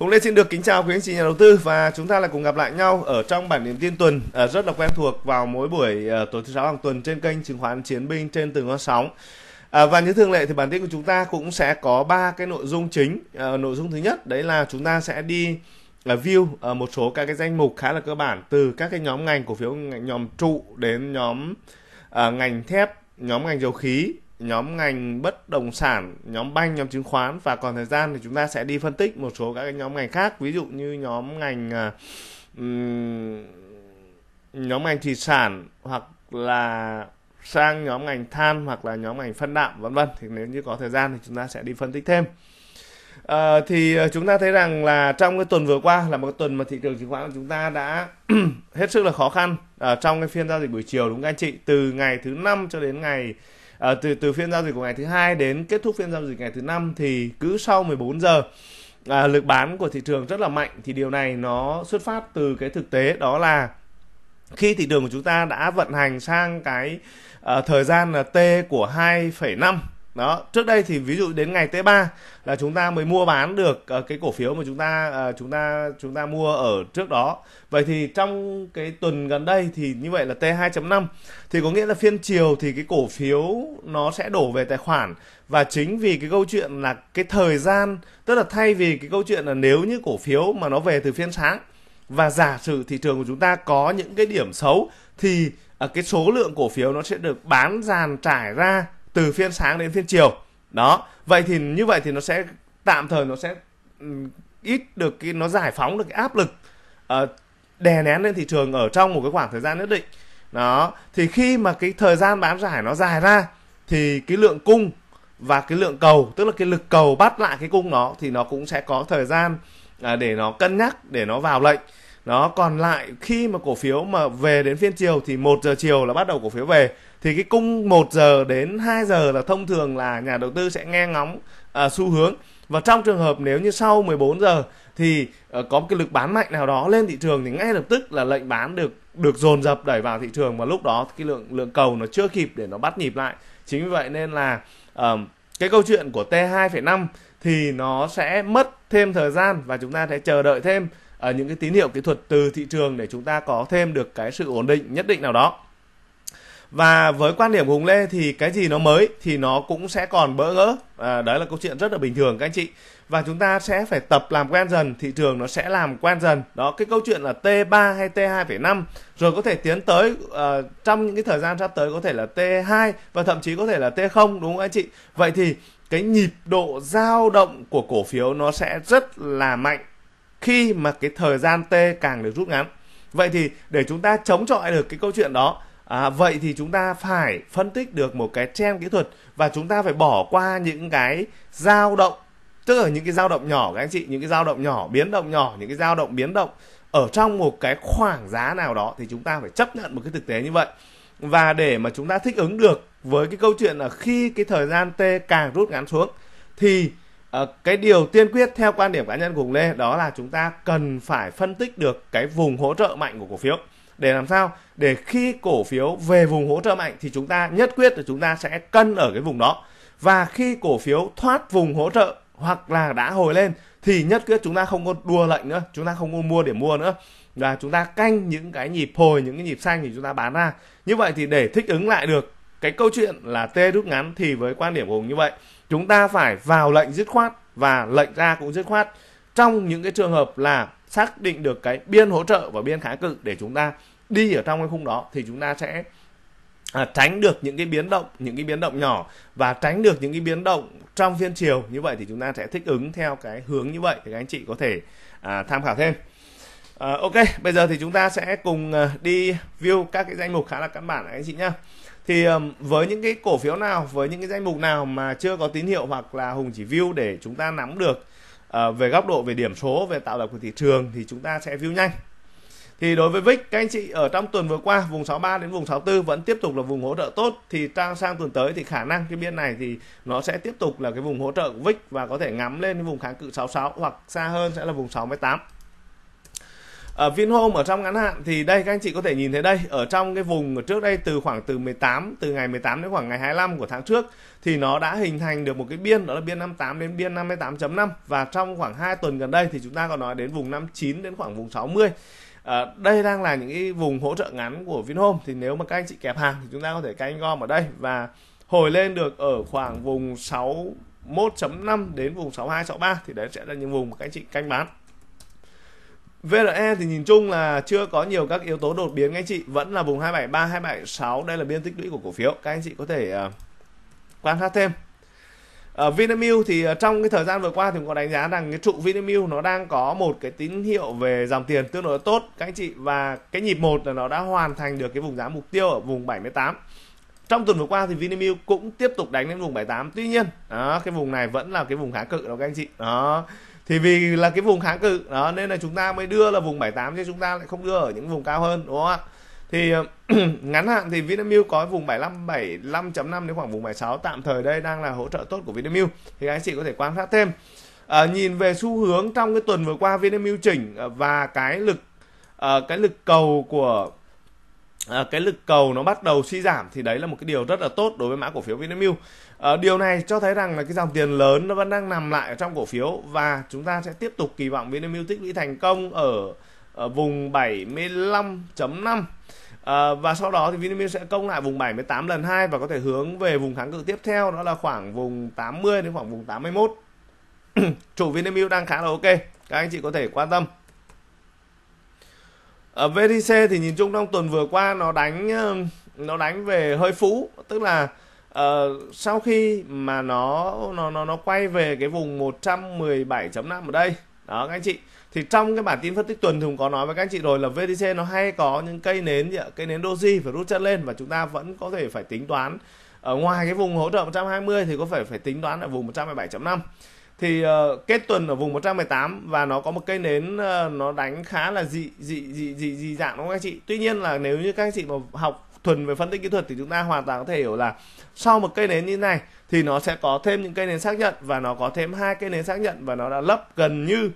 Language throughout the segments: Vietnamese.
Hùng Lê xin được kính chào quý anh chị nhà đầu tư và chúng ta lại cùng gặp lại nhau ở trong bản điểm tin tuần ờ, rất là quen thuộc vào mỗi buổi ờ, tối thứ sáu hàng tuần trên kênh chứng khoán Chiến binh trên từng con sóng. Ờ, và như thường lệ thì bản tin của chúng ta cũng sẽ có ba cái nội dung chính. nội dung thứ nhất đấy là chúng ta sẽ đi view một số các cái danh mục khá là cơ bản từ các cái nhóm ngành cổ phiếu nhóm trụ đến nhóm ngành thép, nhóm ngành dầu khí nhóm ngành bất động sản, nhóm banh, nhóm chứng khoán và còn thời gian thì chúng ta sẽ đi phân tích một số các cái nhóm ngành khác, ví dụ như nhóm ngành um, nhóm ngành thủy sản hoặc là sang nhóm ngành than hoặc là nhóm ngành phân đạm vân vân thì nếu như có thời gian thì chúng ta sẽ đi phân tích thêm. À, thì ờ, chúng ta thấy rằng là trong cái tuần vừa qua là một tuần mà thị trường chứng khoán của chúng ta đã hết sức là khó khăn ở ờ, à, trong cái phiên giao dịch buổi chiều đúng không anh chị từ ngày thứ năm cho đến ngày à, từ từ phiên giao dịch của ngày thứ hai đến kết thúc phiên giao dịch ngày thứ năm thì cứ sau 14 giờ à, lực bán của thị trường rất là mạnh thì điều này nó xuất phát từ cái thực tế đó là khi thị trường của chúng ta đã vận hành sang cái uh, thời gian là ờ, T của 2,5 đó trước đây thì ví dụ đến ngày T3 là chúng ta mới mua bán được ờ, cái cổ phiếu mà chúng ta ờ, chúng ta chúng ta mua ở trước đó vậy thì trong cái tuần gần đây thì như vậy là T2.5 thì có nghĩa là phiên chiều thì cái cổ phiếu nó sẽ đổ về tài khoản và chính vì cái câu chuyện là cái thời gian tức là thay vì cái câu chuyện là nếu như cổ phiếu mà nó về từ phiên sáng và giả sử thị trường của chúng ta có những cái điểm xấu thì ờ, cái số lượng cổ phiếu nó sẽ được bán dàn trải ra từ phiên sáng đến phiên chiều đó vậy thì như vậy thì nó sẽ tạm thời nó sẽ ít được cái nó giải phóng được cái áp lực uh, đè nén lên thị trường ở trong một cái khoảng thời gian nhất định đó thì khi mà cái thời gian bán giải nó dài ra thì cái lượng cung và cái lượng cầu tức là cái lực cầu bắt lại cái cung nó thì nó cũng sẽ có thời gian uh, để nó cân nhắc để nó vào lệnh đó còn lại khi mà cổ phiếu mà về đến phiên chiều thì một giờ chiều là bắt đầu cổ phiếu về thì cái cung 1 giờ đến 2 giờ là thông thường là nhà đầu tư sẽ nghe ngóng à, xu hướng và trong trường hợp nếu như sau 14 giờ thì uh, có một cái lực bán mạnh nào đó lên thị trường thì ngay lập tức là lệnh bán được được dồn dập đẩy vào thị trường và lúc đó cái lượng lượng cầu nó chưa kịp để nó bắt nhịp lại chính vì vậy nên là uh, cái câu chuyện của T2,5 thì nó sẽ mất thêm thời gian và chúng ta sẽ chờ đợi thêm uh, những cái tín hiệu kỹ thuật từ thị trường để chúng ta có thêm được cái sự ổn định nhất định nào đó và với quan điểm của hùng lê thì cái gì nó mới thì nó cũng sẽ còn bỡ ngỡ à, đấy là câu chuyện rất là bình thường các anh chị và chúng ta sẽ phải tập làm quen dần thị trường nó sẽ làm quen dần đó cái câu chuyện là T3 hay T2,5 rồi có thể tiến tới uh, trong những cái thời gian sắp tới có thể là T2 và thậm chí có thể là T0 đúng không anh chị vậy thì cái nhịp độ dao động của cổ phiếu nó sẽ rất là mạnh khi mà cái thời gian t càng được rút ngắn vậy thì để chúng ta chống chọi được cái câu chuyện đó à, vậy thì chúng ta phải phân tích được một cái trend kỹ thuật và chúng ta phải bỏ qua những cái dao động tức là những cái dao động nhỏ các anh chị những cái dao động nhỏ biến động nhỏ những cái dao động biến động ở trong một cái khoảng giá nào đó thì chúng ta phải chấp nhận một cái thực tế như vậy và để mà chúng ta thích ứng được với cái câu chuyện là khi cái thời gian t càng rút ngắn xuống thì Ờ, cái điều tiên quyết theo quan điểm cá nhân của Hùng Lê đó là chúng ta cần phải phân tích được cái vùng hỗ trợ mạnh của cổ phiếu để làm sao để khi cổ phiếu về vùng hỗ trợ mạnh thì chúng ta nhất quyết là chúng ta sẽ cân ở cái vùng đó và khi cổ phiếu thoát vùng hỗ trợ hoặc là đã hồi lên thì nhất quyết chúng ta không có đua lệnh nữa chúng ta không có mua để mua nữa và chúng ta canh những cái nhịp hồi những cái nhịp xanh thì chúng ta bán ra như vậy thì để thích ứng lại được cái câu chuyện là tê rút ngắn thì với quan điểm của hùng như vậy chúng ta phải vào lệnh dứt khoát và lệnh ra cũng dứt khoát trong những cái trường hợp là xác định được cái biên hỗ trợ và biên kháng cự để chúng ta đi ở trong cái khung đó thì chúng ta sẽ à, tránh được những cái biến động những cái biến động nhỏ và tránh được những cái biến động trong phiên chiều như vậy thì chúng ta sẽ thích ứng theo cái hướng như vậy thì các anh chị có thể à, tham khảo thêm à, ok bây giờ thì chúng ta sẽ cùng à, đi view các cái danh mục khá là căn bản các anh chị nhá thì với những cái cổ phiếu nào với những cái danh mục nào mà chưa có tín hiệu hoặc là hùng chỉ view để chúng ta nắm được uh, về góc độ về điểm số về tạo lập của thị trường thì chúng ta sẽ view nhanh thì đối với VIX các anh chị ở trong tuần vừa qua vùng 63 đến vùng 64 vẫn tiếp tục là vùng hỗ trợ tốt thì sang sang tuần tới thì khả năng cái biên này thì nó sẽ tiếp tục là cái vùng hỗ trợ của VIX và có thể ngắm lên cái vùng kháng cự 66 hoặc xa hơn sẽ là vùng 68 ở ờ, Vinhome ở trong ngắn hạn thì đây các anh chị có thể nhìn thấy đây ở trong cái vùng trước đây từ khoảng từ 18 từ ngày 18 đến khoảng ngày 25 của tháng trước thì nó đã hình thành được một cái biên đó là biên 58 đến biên 58.5 và trong khoảng 2 tuần gần đây thì chúng ta có nói đến vùng 59 đến khoảng vùng 60 À, ờ, đây đang là những cái vùng hỗ trợ ngắn của Vinhome thì nếu mà các anh chị kẹp hàng thì chúng ta có thể canh gom ở đây và hồi lên được ở khoảng vùng 61.5 đến vùng 62 63 thì đấy sẽ là những vùng mà các anh chị canh bán. VRE thì nhìn chung là chưa có nhiều các yếu tố đột biến các anh chị vẫn là vùng 273 276 đây là biên tích lũy của cổ phiếu các anh chị có thể uh, quan sát thêm ở ờ, uh, Vinamilk thì uh, trong cái thời gian vừa qua thì có đánh giá rằng cái trụ Vinamilk nó đang có một cái tín hiệu về dòng tiền tương đối tốt các anh chị và cái nhịp một là nó đã hoàn thành được cái vùng giá mục tiêu ở vùng 78 trong tuần vừa qua thì Vinamilk cũng tiếp tục đánh lên vùng 78 tuy nhiên đó, cái vùng này vẫn là cái vùng khá cự đó các anh chị đó thì vì là cái vùng kháng cự đó nên là chúng ta mới đưa là vùng 78 chứ chúng ta lại không đưa ở những vùng cao hơn đúng không ạ thì ngắn hạn thì Vinamilk có vùng 75 75.5 đến khoảng vùng 76 tạm thời đây đang là hỗ trợ tốt của Vinamilk thì anh chị có thể quan sát thêm à, nhìn về xu hướng trong cái tuần vừa qua Vinamilk chỉnh à, và cái lực à, cái lực cầu của à, cái lực cầu nó bắt đầu suy giảm thì đấy là một cái điều rất là tốt đối với mã cổ phiếu Vinamilk Ờ, điều này cho thấy rằng là cái dòng tiền lớn nó vẫn đang nằm lại ở trong cổ phiếu và chúng ta sẽ tiếp tục kỳ vọng Vinamilk tích lũy thành công ở, ở vùng 75.5 à, ờ, và sau đó thì Vinamilk sẽ công lại vùng 78 lần 2 và có thể hướng về vùng kháng cự tiếp theo đó là khoảng vùng 80 đến khoảng vùng 81 chủ Vinamilk đang khá là ok các anh chị có thể quan tâm ở ờ, VTC thì nhìn chung trong tuần vừa qua nó đánh nó đánh về hơi phú tức là Uh, sau khi mà nó nó nó nó quay về cái vùng 117.5 ở đây đó các anh chị thì trong cái bản tin phân tích tuần thì cũng có nói với các anh chị rồi là VTC nó hay có những cây nến gì ạ? cây nến doji phải rút chân lên và chúng ta vẫn có thể phải tính toán ở ngoài cái vùng hỗ trợ 120 thì có phải phải tính toán ở vùng 117.5 thì uh, kết tuần ở vùng 118 và nó có một cây nến uh, nó đánh khá là dị dị dị dị dị dạng đúng không các anh chị tuy nhiên là nếu như các anh chị mà học thuần về phân tích kỹ thuật thì chúng ta hoàn toàn có thể hiểu là sau một cây nến như này thì nó sẽ có thêm những cây nến xác nhận và nó có thêm hai cây nến xác nhận và nó đã lấp gần như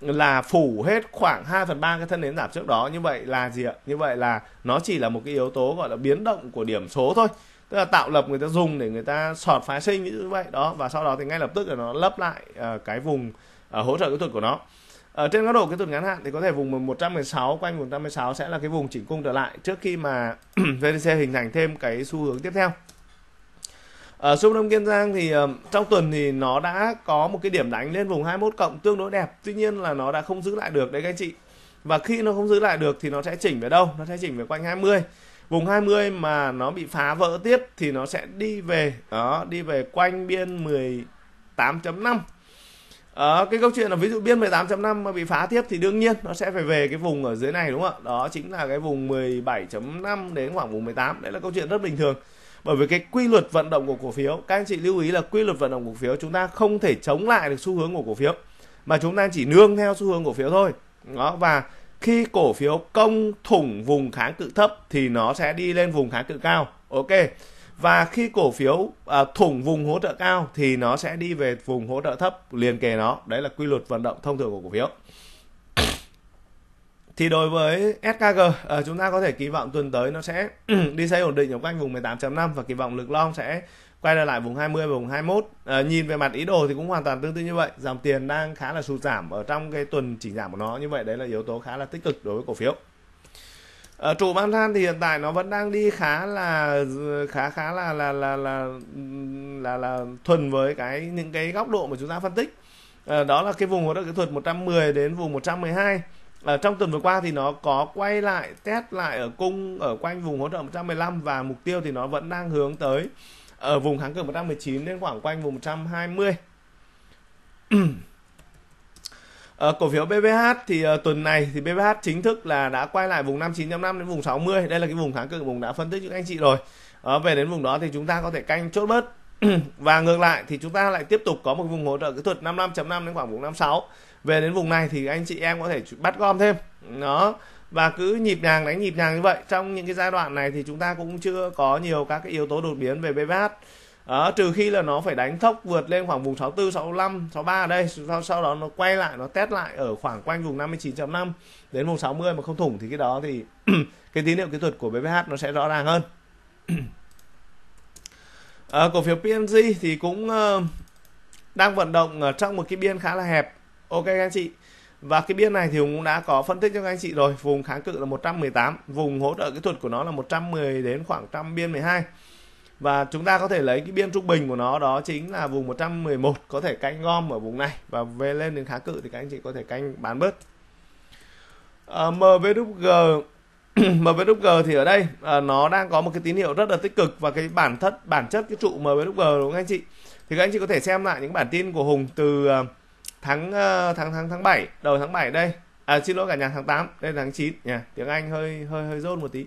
là phủ hết khoảng 2 phần 3 cái thân nến giảm trước đó như vậy là gì ạ như vậy là nó chỉ là một cái yếu tố gọi là biến động của điểm số thôi tức là tạo lập người ta dùng để người ta sọt phái sinh như vậy đó và sau đó thì ngay lập tức là nó lấp lại uh, cái vùng uh, hỗ trợ kỹ thuật của nó ở ờ, trên góc độ kỹ thuật ngắn hạn thì có thể vùng 116 quanh 116 sẽ là cái vùng chỉnh cung trở lại trước khi mà VTC hình thành thêm cái xu hướng tiếp theo ở ờ, xung Đông Kiên Giang thì ờ, trong tuần thì nó đã có một cái điểm đánh lên vùng 21 cộng tương đối đẹp tuy nhiên là nó đã không giữ lại được đấy các anh chị và khi nó không giữ lại được thì nó sẽ chỉnh về đâu nó sẽ chỉnh về quanh 20 vùng 20 mà nó bị phá vỡ tiếp thì nó sẽ đi về đó đi về quanh biên 18.5 à, cái câu chuyện là ví dụ biên 18.5 mà bị phá tiếp thì đương nhiên nó sẽ phải về cái vùng ở dưới này đúng không ạ đó chính là cái vùng 17.5 đến khoảng vùng 18 đấy là câu chuyện rất bình thường bởi vì cái quy luật vận động của cổ phiếu các anh chị lưu ý là quy luật vận động của cổ phiếu chúng ta không thể chống lại được xu hướng của cổ phiếu mà chúng ta chỉ nương theo xu hướng cổ phiếu thôi đó và khi cổ phiếu công thủng vùng kháng cự thấp thì nó sẽ đi lên vùng kháng cự cao ok và khi cổ phiếu à, thủng vùng hỗ trợ cao thì nó sẽ đi về vùng hỗ trợ thấp liền kề nó đấy là quy luật vận động thông thường của cổ phiếu thì đối với SKG à, chúng ta có thể kỳ vọng tuần tới nó sẽ đi xây ổn định ở quanh vùng 18.5 và kỳ vọng lực long sẽ quay trở lại vùng 20 và vùng 21 à, nhìn về mặt ý đồ thì cũng hoàn toàn tương tự như vậy dòng tiền đang khá là sụt giảm ở trong cái tuần chỉnh giảm của nó như vậy đấy là yếu tố khá là tích cực đối với cổ phiếu ở ờ, trụ Ba Lan thì hiện tại nó vẫn đang đi khá là khá khá là là là là là, là thuần với cái những cái góc độ mà chúng ta phân tích à, đó là cái vùng hỗ trợ kỹ thuật 110 đến vùng 112 ở à, trong tuần vừa qua thì nó có quay lại test lại ở cung ở quanh vùng hỗ trợ 115 và mục tiêu thì nó vẫn đang hướng tới ở vùng kháng cự 119 đến khoảng quanh vùng 120 À, cổ phiếu BBH thì à, tuần này thì BBH chính thức là đã quay lại vùng 59.5 đến vùng 60. Đây là cái vùng kháng cự vùng đã phân tích cho anh chị rồi. À, về đến vùng đó thì chúng ta có thể canh chốt bớt. và ngược lại thì chúng ta lại tiếp tục có một vùng hỗ trợ kỹ thuật 55.5 đến khoảng vùng 56. Về đến vùng này thì anh chị em có thể bắt gom thêm. Đó và cứ nhịp nhàng đánh nhịp nhàng như vậy trong những cái giai đoạn này thì chúng ta cũng chưa có nhiều các cái yếu tố đột biến về BBH đó, trừ khi là nó phải đánh thốc vượt lên khoảng vùng 64, 65, 63 ở đây sau, sau đó nó quay lại nó test lại ở khoảng quanh vùng 59.5 đến vùng 60 mà không thủng thì cái đó thì cái tín hiệu kỹ thuật của BBH nó sẽ rõ ràng hơn à, cổ phiếu PNG thì cũng uh, đang vận động ở ờ, trong một cái biên khá là hẹp ok các anh chị và cái biên này thì cũng đã có phân tích cho các anh chị rồi vùng kháng cự là 118 vùng hỗ trợ kỹ thuật của nó là 110 đến khoảng trăm biên 12 và chúng ta có thể lấy cái biên trung bình của nó đó chính là vùng 111 có thể canh gom ở vùng này và về lên đến khá cự thì các anh chị có thể canh bán bớt à, MvG MVWG thì ở đây à, nó đang có một cái tín hiệu rất là tích cực và cái bản thất bản chất cái trụ MvG đúng không anh chị thì các anh chị có thể xem lại những bản tin của Hùng từ ờ, ờ, tháng tháng tháng tháng 7 đầu tháng 7 đây à, xin lỗi cả nhà tháng 8 đây là tháng 9 nhà tiếng Anh hơi hơi hơi rôn một tí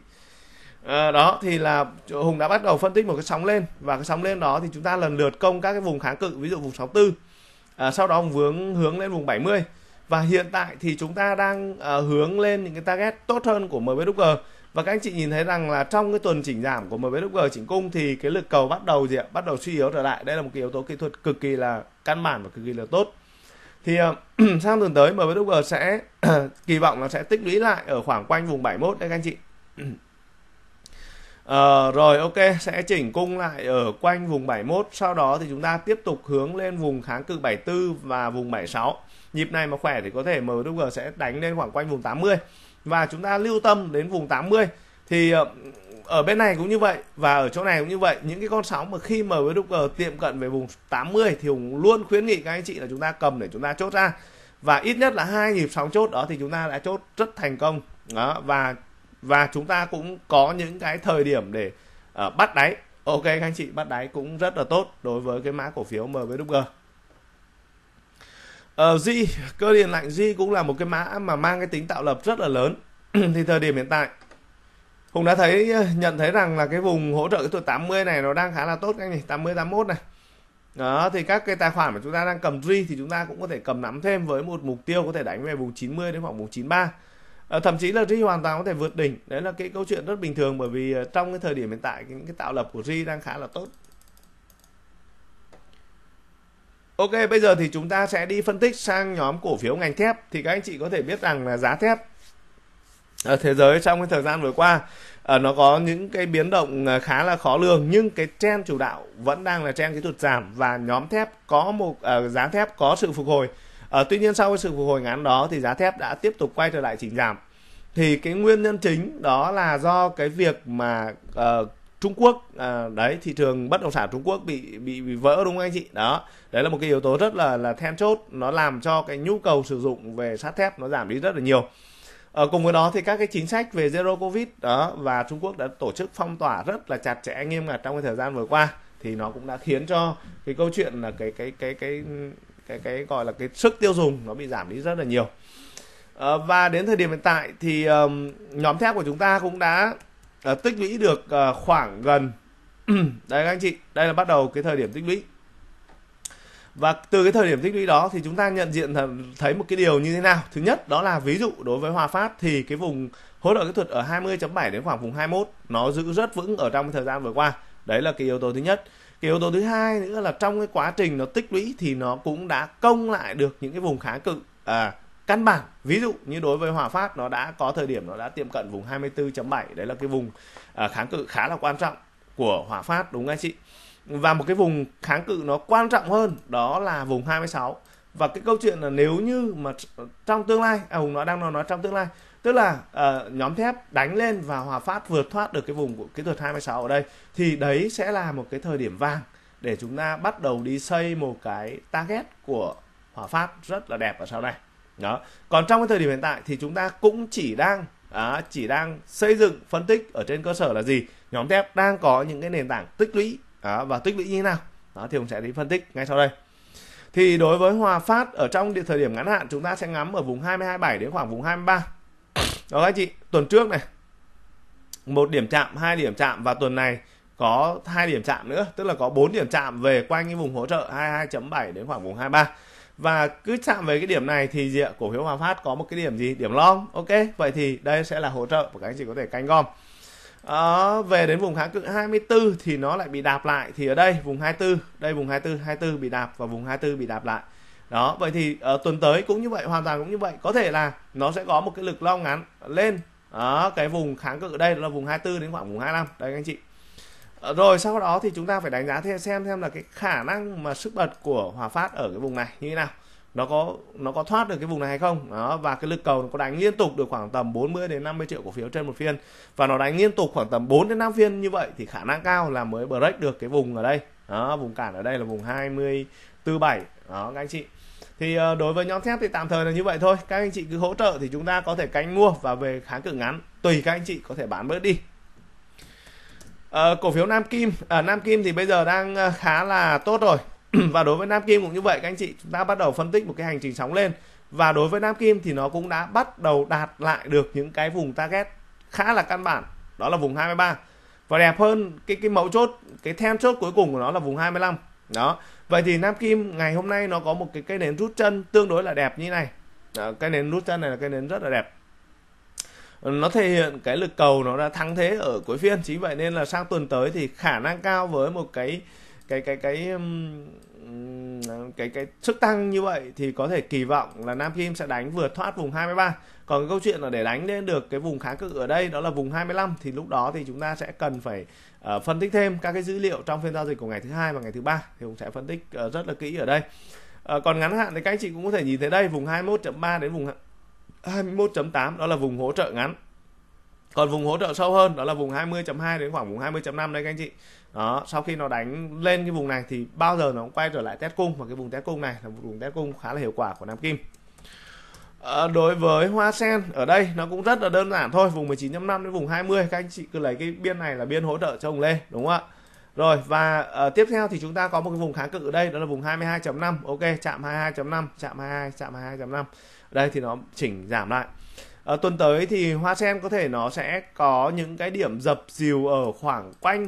à, đó thì là Hùng đã bắt đầu phân tích một cái sóng lên và cái sóng lên đó thì chúng ta lần lượt công các cái vùng kháng cự ví dụ vùng 64 à, ờ, sau đó Hùng vướng hướng lên vùng 70 và hiện tại thì chúng ta đang à, hướng lên những cái target tốt hơn của MBWG và các anh chị nhìn thấy rằng là trong cái tuần chỉnh giảm của MBWG chỉnh cung thì cái lực cầu bắt đầu gì ạ? bắt đầu suy yếu trở lại đây là một cái yếu tố kỹ thuật cực kỳ là căn bản và cực kỳ là tốt thì sang tuần tới MBWG sẽ kỳ vọng là sẽ tích lũy lại ở khoảng quanh vùng 71 đấy các anh chị Ờ, rồi ok sẽ chỉnh cung lại ở quanh vùng 71 sau đó thì chúng ta tiếp tục hướng lên vùng kháng cự 74 và vùng 76 nhịp này mà khỏe thì có thể MWG sẽ đánh lên khoảng quanh vùng 80 và chúng ta lưu tâm đến vùng 80 thì ờ, ở bên này cũng như vậy và ở chỗ này cũng như vậy những cái con sóng mà khi mà MWG tiệm cận về vùng 80 thì Hùng luôn khuyến nghị các anh chị là chúng ta cầm để chúng ta chốt ra và ít nhất là hai nhịp sóng chốt đó thì chúng ta đã chốt rất thành công đó và và chúng ta cũng có những cái thời điểm để uh, bắt đáy ok các anh chị bắt đáy cũng rất là tốt đối với cái mã cổ phiếu MVG Ờ, uh, Di, cơ điện lạnh Di cũng là một cái mã mà mang cái tính tạo lập rất là lớn thì thời điểm hiện tại Hùng đã thấy ờ, nhận thấy rằng là cái vùng hỗ trợ cái tuổi 80 này nó đang khá là tốt các anh nhỉ 80 81 này đó thì các cái tài khoản mà chúng ta đang cầm duy thì chúng ta cũng có thể cầm nắm thêm với một mục tiêu có thể đánh về vùng 90 đến khoảng vùng 93 Ờ, thậm chí là ri hoàn toàn có thể vượt đỉnh đấy là cái câu chuyện rất bình thường bởi vì ờ, trong cái thời điểm hiện tại những cái tạo lập của ri đang khá là tốt Ok, bây giờ thì chúng ta sẽ đi phân tích sang nhóm cổ phiếu ngành thép thì các anh chị có thể biết rằng là giá thép ở thế giới trong cái thời gian vừa qua ờ, nó có những cái biến động khá là khó lường nhưng cái trend chủ đạo vẫn đang là trend kỹ thuật giảm và nhóm thép có một uh, giá thép có sự phục hồi à, tuy nhiên sau cái sự phục hồi ngắn đó thì giá thép đã tiếp tục quay trở lại chỉnh giảm thì cái nguyên nhân chính đó là do cái việc mà uh, Trung Quốc à, đấy thị trường bất động sản Trung Quốc bị bị bị vỡ đúng không anh chị đó đấy là một cái yếu tố rất là là then chốt nó làm cho cái nhu cầu sử dụng về sắt thép nó giảm đi rất là nhiều ở cùng với đó thì các cái chính sách về zero covid đó và Trung Quốc đã tổ chức phong tỏa rất là chặt chẽ nghiêm ngặt trong cái thời gian vừa qua thì nó cũng đã khiến cho cái câu chuyện là cái cái cái cái cái cái gọi là cái sức tiêu dùng nó bị giảm đi rất là nhiều à, và đến thời điểm hiện tại thì um, nhóm thép của chúng ta cũng đã uh, tích lũy được uh, khoảng gần đây các anh chị đây là bắt đầu cái thời điểm tích lũy và từ cái thời điểm tích lũy đó thì chúng ta nhận diện thấy một cái điều như thế nào thứ nhất đó là ví dụ đối với Hòa Phát thì cái vùng hỗ trợ kỹ thuật ở 20.7 đến khoảng vùng 21 nó giữ rất vững ở trong thời gian vừa qua đấy là cái yếu tố thứ nhất cái yếu tố thứ hai nữa là trong cái quá trình nó tích lũy thì nó cũng đã công lại được những cái vùng kháng cự à, căn bản ví dụ như đối với Hòa Phát nó đã có thời điểm nó đã tiệm cận vùng 24.7 đấy là cái vùng à, kháng cự khá là quan trọng của Hòa Phát đúng không anh chị và một cái vùng kháng cự nó quan trọng hơn đó là vùng 26 và cái câu chuyện là nếu như mà trong tương lai à Hùng nói đang nói, nói trong tương lai tức là uh, nhóm thép đánh lên và Hòa Phát vượt thoát được cái vùng của kỹ thuật 26 ở đây thì đấy sẽ là một cái thời điểm vàng để chúng ta bắt đầu đi xây một cái target của Hòa Phát rất là đẹp ở sau này đó còn trong cái thời điểm hiện tại thì chúng ta cũng chỉ đang à, chỉ đang xây dựng phân tích ở trên cơ sở là gì nhóm thép đang có những cái nền tảng tích lũy à, và tích lũy như thế nào đó thì ông sẽ đi phân tích ngay sau đây thì đối với Hòa Phát ở trong thời điểm ngắn hạn chúng ta sẽ ngắm ở vùng 22 27 đến khoảng vùng 23 đó các chị tuần trước này một điểm chạm hai điểm chạm và tuần này có hai điểm chạm nữa tức là có bốn điểm chạm về quanh cái vùng hỗ trợ 22.7 đến khoảng vùng 23 và cứ chạm về cái điểm này thì diện cổ phiếu Hòa Phát có một cái điểm gì điểm long ok vậy thì đây sẽ là hỗ trợ của các anh chị có thể canh gom à, về đến vùng kháng cự 24 thì nó lại bị đạp lại thì ở đây vùng 24 đây vùng 24 24 bị đạp và vùng 24 bị đạp lại đó vậy thì uh, tuần tới cũng như vậy hoàn toàn cũng như vậy có thể là nó sẽ có một cái lực lao ngắn lên đó, cái vùng kháng cự ở đây là vùng 24 đến khoảng vùng 25 đấy các anh chị ờ, rồi sau đó thì chúng ta phải đánh giá thêm xem xem là cái khả năng mà sức bật của Hòa Phát ở cái vùng này như thế nào nó có nó có thoát được cái vùng này hay không đó và cái lực cầu nó có đánh liên tục được khoảng tầm 40 đến 50 triệu cổ phiếu trên một phiên và nó đánh liên tục khoảng tầm 4 đến 5 phiên như vậy thì khả năng cao là mới break được cái vùng ở đây đó, vùng cản ở đây là vùng 20 47 đó các anh chị thì ờ, đối với nhóm thép thì tạm thời là như vậy thôi các anh chị cứ hỗ trợ thì chúng ta có thể canh mua và về kháng cự ngắn tùy các anh chị có thể bán bớt đi à, cổ phiếu Nam Kim à, Nam Kim thì bây giờ đang ờ, khá là tốt rồi và đối với Nam Kim cũng như vậy các anh chị chúng ta bắt đầu phân tích một cái hành trình sóng lên và đối với Nam Kim thì nó cũng đã bắt đầu đạt lại được những cái vùng target khá là căn bản đó là vùng 23 và đẹp hơn cái cái mẫu chốt cái then chốt cuối cùng của nó là vùng 25 đó vậy thì nam kim ngày hôm nay nó có một cái cây nến rút chân tương đối là đẹp như này đó, cây nến rút chân này là cây nến rất là đẹp nó thể hiện cái lực cầu nó đã thắng thế ở cuối phiên chính vậy nên là sang tuần tới thì khả năng cao với một cái cái cái cái, cái cái cái sức tăng như vậy thì có thể kỳ vọng là Nam Kim sẽ đánh vượt thoát vùng 23. Còn cái câu chuyện là để đánh lên được cái vùng kháng cự ở đây đó là vùng 25 thì lúc đó thì chúng ta sẽ cần phải uh, phân tích thêm các cái dữ liệu trong phiên giao dịch của ngày thứ hai và ngày thứ ba thì cũng sẽ phân tích uh, rất là kỹ ở đây. Uh, còn ngắn hạn thì các anh chị cũng có thể nhìn thấy đây vùng 21.3 đến vùng 21.8 đó là vùng hỗ trợ ngắn còn vùng hỗ trợ sâu hơn đó là vùng 20.2 đến khoảng vùng 20.5 đây các anh chị đó sau khi nó đánh lên cái vùng này thì bao giờ nó cũng quay trở lại test cung và cái vùng test cung này là một vùng test cung khá là hiệu quả của Nam Kim à, đối với hoa sen ở đây nó cũng rất là đơn giản thôi vùng 19.5 đến vùng 20 các anh chị cứ lấy cái biên này là biên hỗ trợ cho ông Lê đúng không ạ rồi và uh, tiếp theo thì chúng ta có một cái vùng kháng cự ở đây đó là vùng 22.5 ok chạm 22.5 chạm 22 chạm 22.5 đây thì nó chỉnh giảm lại à, tuần tới thì hoa sen có thể nó sẽ có những cái điểm dập dìu ở khoảng quanh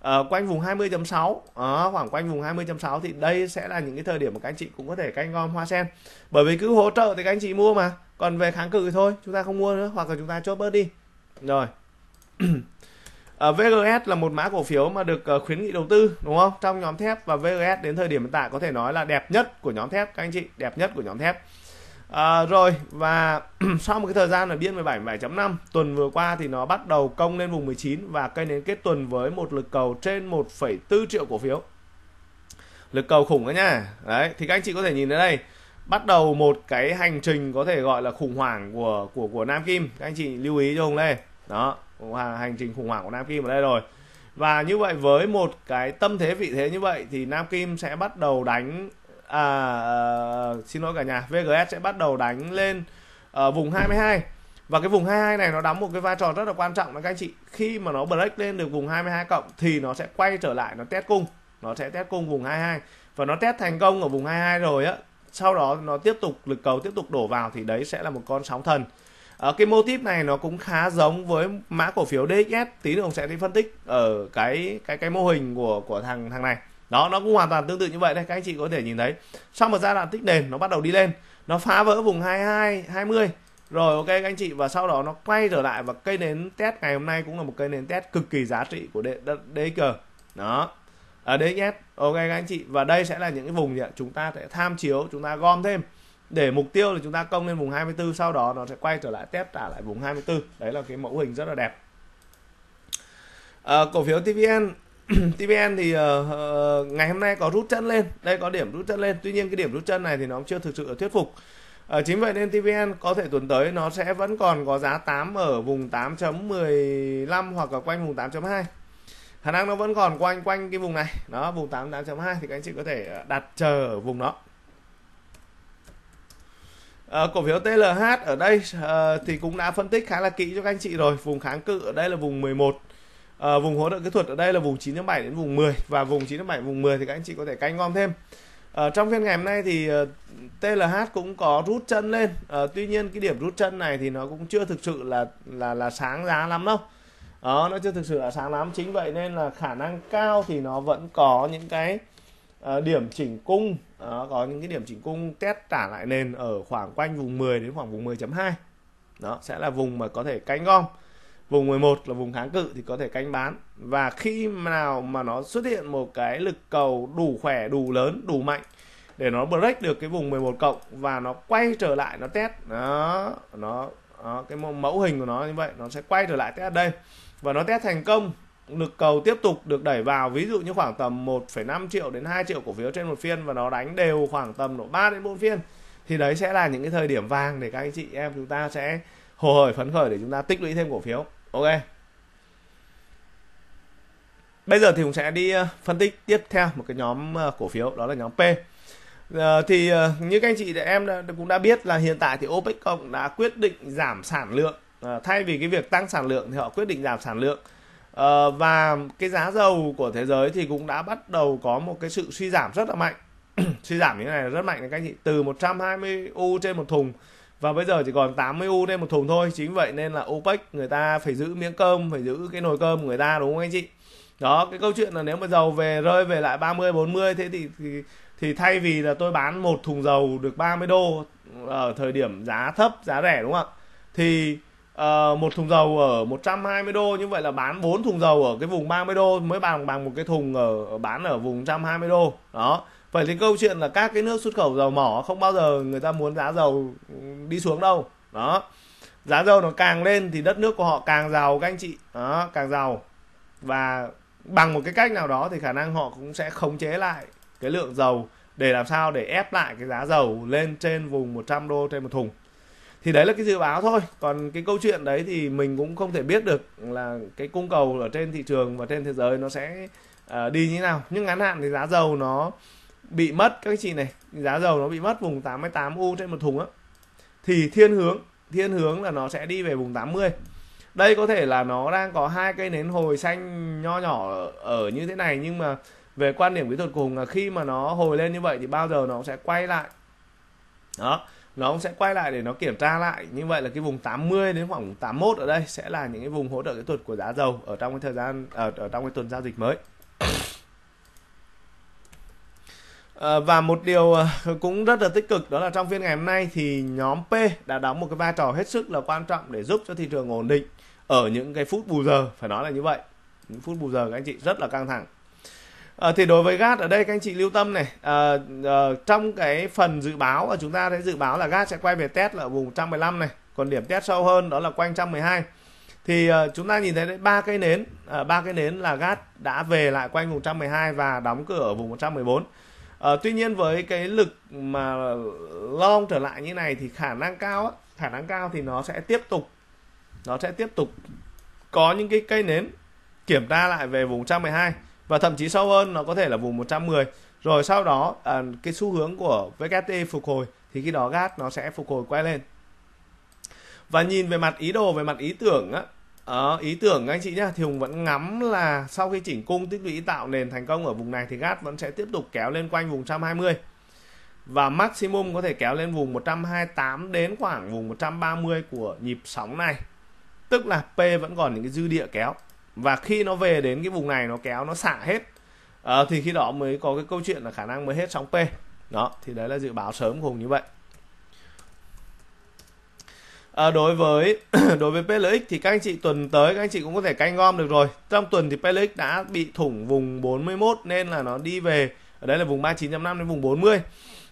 ở ờ, uh, quanh vùng 20.6 à, ờ, khoảng quanh vùng 20.6 thì đây sẽ là những cái thời điểm mà các anh chị cũng có thể canh gom hoa sen bởi vì cứ hỗ trợ thì các anh chị mua mà còn về kháng cự thì thôi chúng ta không mua nữa hoặc là chúng ta chốt bớt đi rồi uh, VGS là một mã cổ phiếu mà được uh, khuyến nghị đầu tư đúng không trong nhóm thép và VGS đến thời điểm hiện tại có thể nói là đẹp nhất của nhóm thép các anh chị đẹp nhất của nhóm thép À, rồi và sau một cái thời gian ở biên 17 7.5 tuần vừa qua thì nó bắt đầu công lên vùng 19 và cây nến kết tuần với một lực cầu trên 1,4 triệu cổ phiếu. Lực cầu khủng đó nha. Đấy thì các anh chị có thể nhìn đến đây bắt đầu một cái hành trình có thể gọi là khủng hoảng của của của Nam Kim. Các anh chị lưu ý cho Hùng đây Đó, hành trình khủng hoảng của Nam Kim ở đây rồi. Và như vậy với một cái tâm thế vị thế như vậy thì Nam Kim sẽ bắt đầu đánh à, ờ, xin lỗi cả nhà VGS sẽ bắt đầu đánh lên uh, vùng 22 và cái vùng 22 này nó đóng một cái vai trò rất là quan trọng là các anh chị khi mà nó break lên được vùng 22 cộng thì nó sẽ quay trở lại nó test cung nó sẽ test cung vùng 22 và nó test thành công ở vùng 22 rồi á sau đó nó tiếp tục lực cầu tiếp tục đổ vào thì đấy sẽ là một con sóng thần à, cái mô típ này nó cũng khá giống với mã cổ phiếu DXS tí nữa ông sẽ đi phân tích ở cái cái cái mô hình của của thằng thằng này đó nó cũng hoàn toàn tương tự như vậy đây các anh chị có thể nhìn thấy sau một giai đoạn tích nền nó bắt đầu đi lên nó phá vỡ vùng 22 20 rồi ok các anh chị và sau đó nó quay trở lại và cây nến test ngày hôm nay cũng là một cây nến test cực kỳ giá trị của DXG đó ở à, đây nhé ok các anh chị và đây sẽ là những cái vùng chúng ta sẽ tham chiếu chúng ta gom thêm để mục tiêu là chúng ta công lên vùng 24 sau đó nó sẽ quay trở lại test trả lại vùng 24 đấy là cái mẫu hình rất là đẹp à, cổ phiếu TVN Tvn thì uh, ngày hôm nay có rút chân lên đây có điểm rút chân lên tuy nhiên cái điểm rút chân này thì nó chưa thực sự thuyết phục À, chính vậy nên TVN có thể tuần tới nó sẽ vẫn còn có giá 8 ở vùng 8.15 hoặc là quanh vùng 8.2 khả năng nó vẫn còn quanh quanh cái vùng này đó vùng 8 8.2 thì các anh chị có thể đặt chờ ở vùng đó à, cổ phiếu TLH ở đây à, thì cũng đã phân tích khá là kỹ cho các anh chị rồi vùng kháng cự ở đây là vùng 11 à, vùng hỗ trợ kỹ thuật ở đây là vùng 9.7 đến vùng 10 và vùng 9.7 vùng 10 thì các anh chị có thể canh ngon thêm à, trong phiên ngày hôm nay thì uh, ờ, TLH cũng có rút chân lên à, tuy nhiên cái điểm rút chân này thì nó cũng chưa thực sự là là là sáng giá lắm đâu đó nó chưa thực sự là sáng lắm chính vậy nên là khả năng cao thì nó vẫn có những cái uh, điểm chỉnh cung đó, có những cái điểm chỉnh cung test trả lại nền ở khoảng quanh vùng 10 đến khoảng vùng 10.2 đó sẽ là vùng mà có thể canh gom vùng 11 là vùng kháng cự thì có thể canh bán và khi nào mà nó xuất hiện một cái lực cầu đủ khỏe đủ lớn đủ mạnh để nó break được cái vùng 11 cộng và nó quay trở lại nó test đó nó đó, cái mẫu hình của nó như vậy nó sẽ quay trở lại test đây và nó test thành công lực cầu tiếp tục được đẩy vào ví dụ như khoảng tầm 1,5 triệu đến 2 triệu cổ phiếu trên một phiên và nó đánh đều khoảng tầm độ 3 đến 4 phiên thì đấy sẽ là những cái thời điểm vàng để các anh chị em chúng ta sẽ hồ hởi phấn khởi để chúng ta tích lũy thêm cổ phiếu ok bây giờ thì cũng sẽ đi ờ, phân tích tiếp theo một cái nhóm ờ, cổ phiếu đó là nhóm P ờ, thì như các anh chị em cũng đã biết là hiện tại thì OPEC cộng đã quyết định giảm sản lượng thay vì cái việc tăng sản lượng thì họ quyết định giảm sản lượng và cái giá dầu của thế giới thì cũng đã bắt đầu có một cái sự suy giảm rất là mạnh suy giảm như thế này rất mạnh các anh chị từ 120 u trên một thùng và bây giờ chỉ còn 80 u trên một thùng thôi chính vậy nên là OPEC người ta phải giữ miếng cơm phải giữ cái nồi cơm của người ta đúng không anh chị đó cái câu chuyện là nếu mà dầu về rơi về lại 30 40 thế thì thì, thì thay vì là tôi bán một thùng dầu được 30 đô ở thời điểm giá thấp giá rẻ đúng không ạ thì uh, một thùng dầu ở 120 đô như vậy là bán bốn thùng dầu ở cái vùng 30 đô mới bằng bằng một cái thùng ở bán ở vùng 120 đô đó vậy thì câu chuyện là các cái nước xuất khẩu dầu mỏ không bao giờ người ta muốn giá dầu đi xuống đâu đó giá dầu nó càng lên thì đất nước của họ càng giàu các anh chị đó càng giàu và bằng một cái cách nào đó thì khả năng họ cũng sẽ khống chế lại cái lượng dầu để làm sao để ép lại cái giá dầu lên trên vùng 100 đô trên một thùng thì đấy là cái dự báo thôi còn cái câu chuyện đấy thì mình cũng không thể biết được là cái cung cầu ở trên thị trường và trên thế giới nó sẽ uh, đi như thế nào nhưng ngắn hạn thì giá dầu nó bị mất các chị này giá dầu nó bị mất vùng 88 u trên một thùng á thì thiên hướng thiên hướng là nó sẽ đi về vùng 80 đây có thể là nó đang có hai cây nến hồi xanh nho nhỏ ở, như thế này nhưng mà về quan điểm kỹ thuật cùng là khi mà nó hồi lên như vậy thì bao giờ nó sẽ quay lại đó nó sẽ quay lại để nó kiểm tra lại như vậy là cái vùng 80 đến khoảng 81 ở đây sẽ là những cái vùng hỗ trợ kỹ thuật của giá dầu ở trong cái thời gian ở, ở trong cái tuần giao dịch mới Ờ, và một điều ờ, cũng rất là tích cực đó là trong phiên ngày hôm nay thì nhóm P đã đóng một cái vai trò hết sức là quan trọng để giúp cho thị trường ổn định ở những cái phút bù giờ phải nói là như vậy những phút bù giờ các anh chị rất là căng thẳng à, thì đối với gas ở đây các anh chị lưu tâm này à, à, trong cái phần dự báo và chúng ta sẽ dự báo là gas sẽ quay về test là vùng 115 này còn điểm test sâu hơn đó là quanh 112 thì à, chúng ta nhìn thấy ba cây nến ba à, cây nến là gas đã về lại quanh vùng 112 và đóng cửa ở vùng 114 à, tuy nhiên với cái lực mà long trở lại như này thì khả năng cao á, khả năng cao thì nó sẽ tiếp tục nó sẽ tiếp tục có những cái cây nến kiểm tra lại về vùng 112 và thậm chí sâu hơn nó có thể là vùng 110 rồi sau đó à, cái xu hướng của VKT phục hồi thì khi đó gas nó sẽ phục hồi quay lên và nhìn về mặt ý đồ về mặt ý tưởng á, Ờ, ý tưởng anh chị nhé, thì Hùng vẫn ngắm là sau khi chỉnh cung tích lũy tạo nền thành công ở vùng này thì GAT vẫn sẽ tiếp tục kéo lên quanh vùng 120 và maximum có thể kéo lên vùng 128 đến khoảng vùng 130 của nhịp sóng này tức là P vẫn còn những cái dư địa kéo và khi nó về đến cái vùng này nó kéo nó xả hết ờ, thì khi đó mới có cái câu chuyện là khả năng mới hết sóng P đó thì đấy là dự báo sớm của Hùng như vậy à, đối với đối với PLX thì các anh chị tuần tới các anh chị cũng có thể canh gom được rồi trong tuần thì PLX đã bị thủng vùng 41 nên là nó đi về ở đây là vùng 39.5 đến vùng 40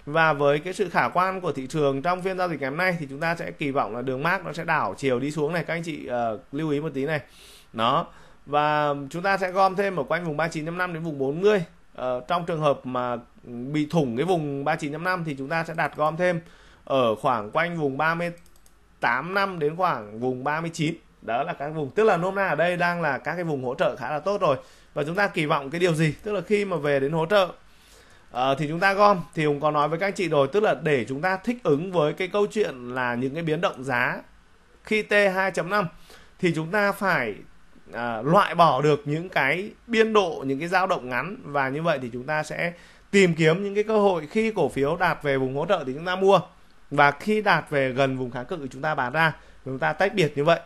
và với cái sự khả quan của thị trường trong phiên giao dịch ngày hôm nay thì chúng ta sẽ kỳ vọng là đường mát nó sẽ đảo chiều đi xuống này các anh chị uh, lưu ý một tí này nó và chúng ta sẽ gom thêm ở quanh vùng 39.5 đến vùng 40 ờ, trong trường hợp mà bị thủng cái vùng 39.5 thì chúng ta sẽ đặt gom thêm ở khoảng quanh vùng 30 năm đến khoảng vùng 39 đó là các vùng tức là nôm na ở đây đang là các cái vùng hỗ trợ khá là tốt rồi và chúng ta kỳ vọng cái điều gì tức là khi mà về đến hỗ trợ uh, thì chúng ta gom thì cũng có nói với các anh chị rồi tức là để chúng ta thích ứng với cái câu chuyện là những cái biến động giá khi t 2.5 thì chúng ta phải uh, loại bỏ được những cái biên độ những cái dao động ngắn và như vậy thì chúng ta sẽ tìm kiếm những cái cơ hội khi cổ phiếu đạt về vùng hỗ trợ thì chúng ta mua và khi đạt về gần vùng kháng cự chúng ta bán ra chúng ta tách biệt như vậy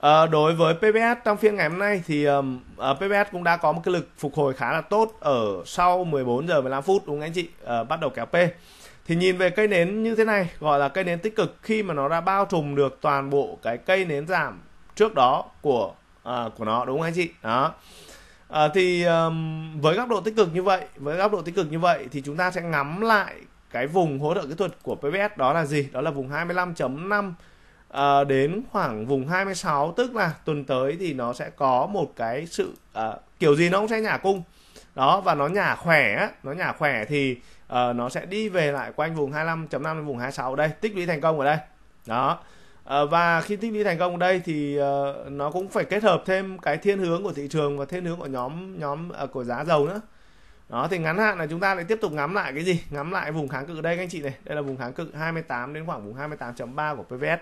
À, đối với PPS trong phiên ngày hôm nay thì uh, ờ, PPS cũng đã có một cái lực phục hồi khá là tốt ở sau 14 giờ 15 phút đúng không anh chị uh, bắt đầu kéo P thì nhìn về cây nến như thế này gọi là cây nến tích cực khi mà nó đã bao trùm được toàn bộ cái cây nến giảm trước đó của uh, của nó đúng không anh chị đó À, thì um, với góc độ tích cực như vậy với góc độ tích cực như vậy thì chúng ta sẽ ngắm lại cái vùng hỗ trợ kỹ thuật của PPS đó là gì? Đó là vùng 25.5 uh, à, đến khoảng vùng 26 tức là tuần tới thì nó sẽ có một cái sự uh, kiểu gì nó cũng sẽ nhả cung đó và nó nhả khỏe á, nó nhả khỏe thì uh, nó sẽ đi về lại quanh vùng 25.5 đến vùng 26 ở đây tích lũy thành công ở đây đó uh, và khi tích lũy thành công ở đây thì uh, nó cũng phải kết hợp thêm cái thiên hướng của thị trường và thiên hướng của nhóm nhóm uh, của giá dầu nữa đó thì ngắn hạn là chúng ta lại tiếp tục ngắm lại cái gì ngắm lại vùng kháng cự đây các anh chị này đây là vùng kháng cự 28 đến khoảng vùng 28.3 của PVS ở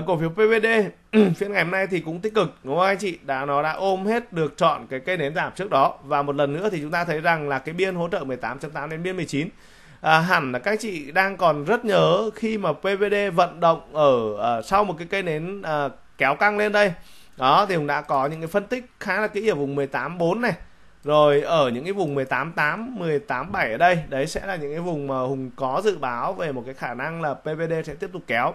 ờ, cổ phiếu PVD phiên ngày hôm nay thì cũng tích cực đúng không anh chị đã nó đã ôm hết được chọn cái cây nến giảm trước đó và một lần nữa thì chúng ta thấy rằng là cái biên hỗ trợ 18.8 đến biên 19 à, hẳn là các chị đang còn rất nhớ khi mà PVD vận động ở à, sau một cái cây nến à, kéo căng lên đây đó thì cũng đã có những cái phân tích khá là kỹ ở vùng 18.4 này rồi ở những cái vùng 188 187 ở đây đấy sẽ là những cái vùng mà Hùng có dự báo về một cái khả năng là PVD sẽ tiếp tục kéo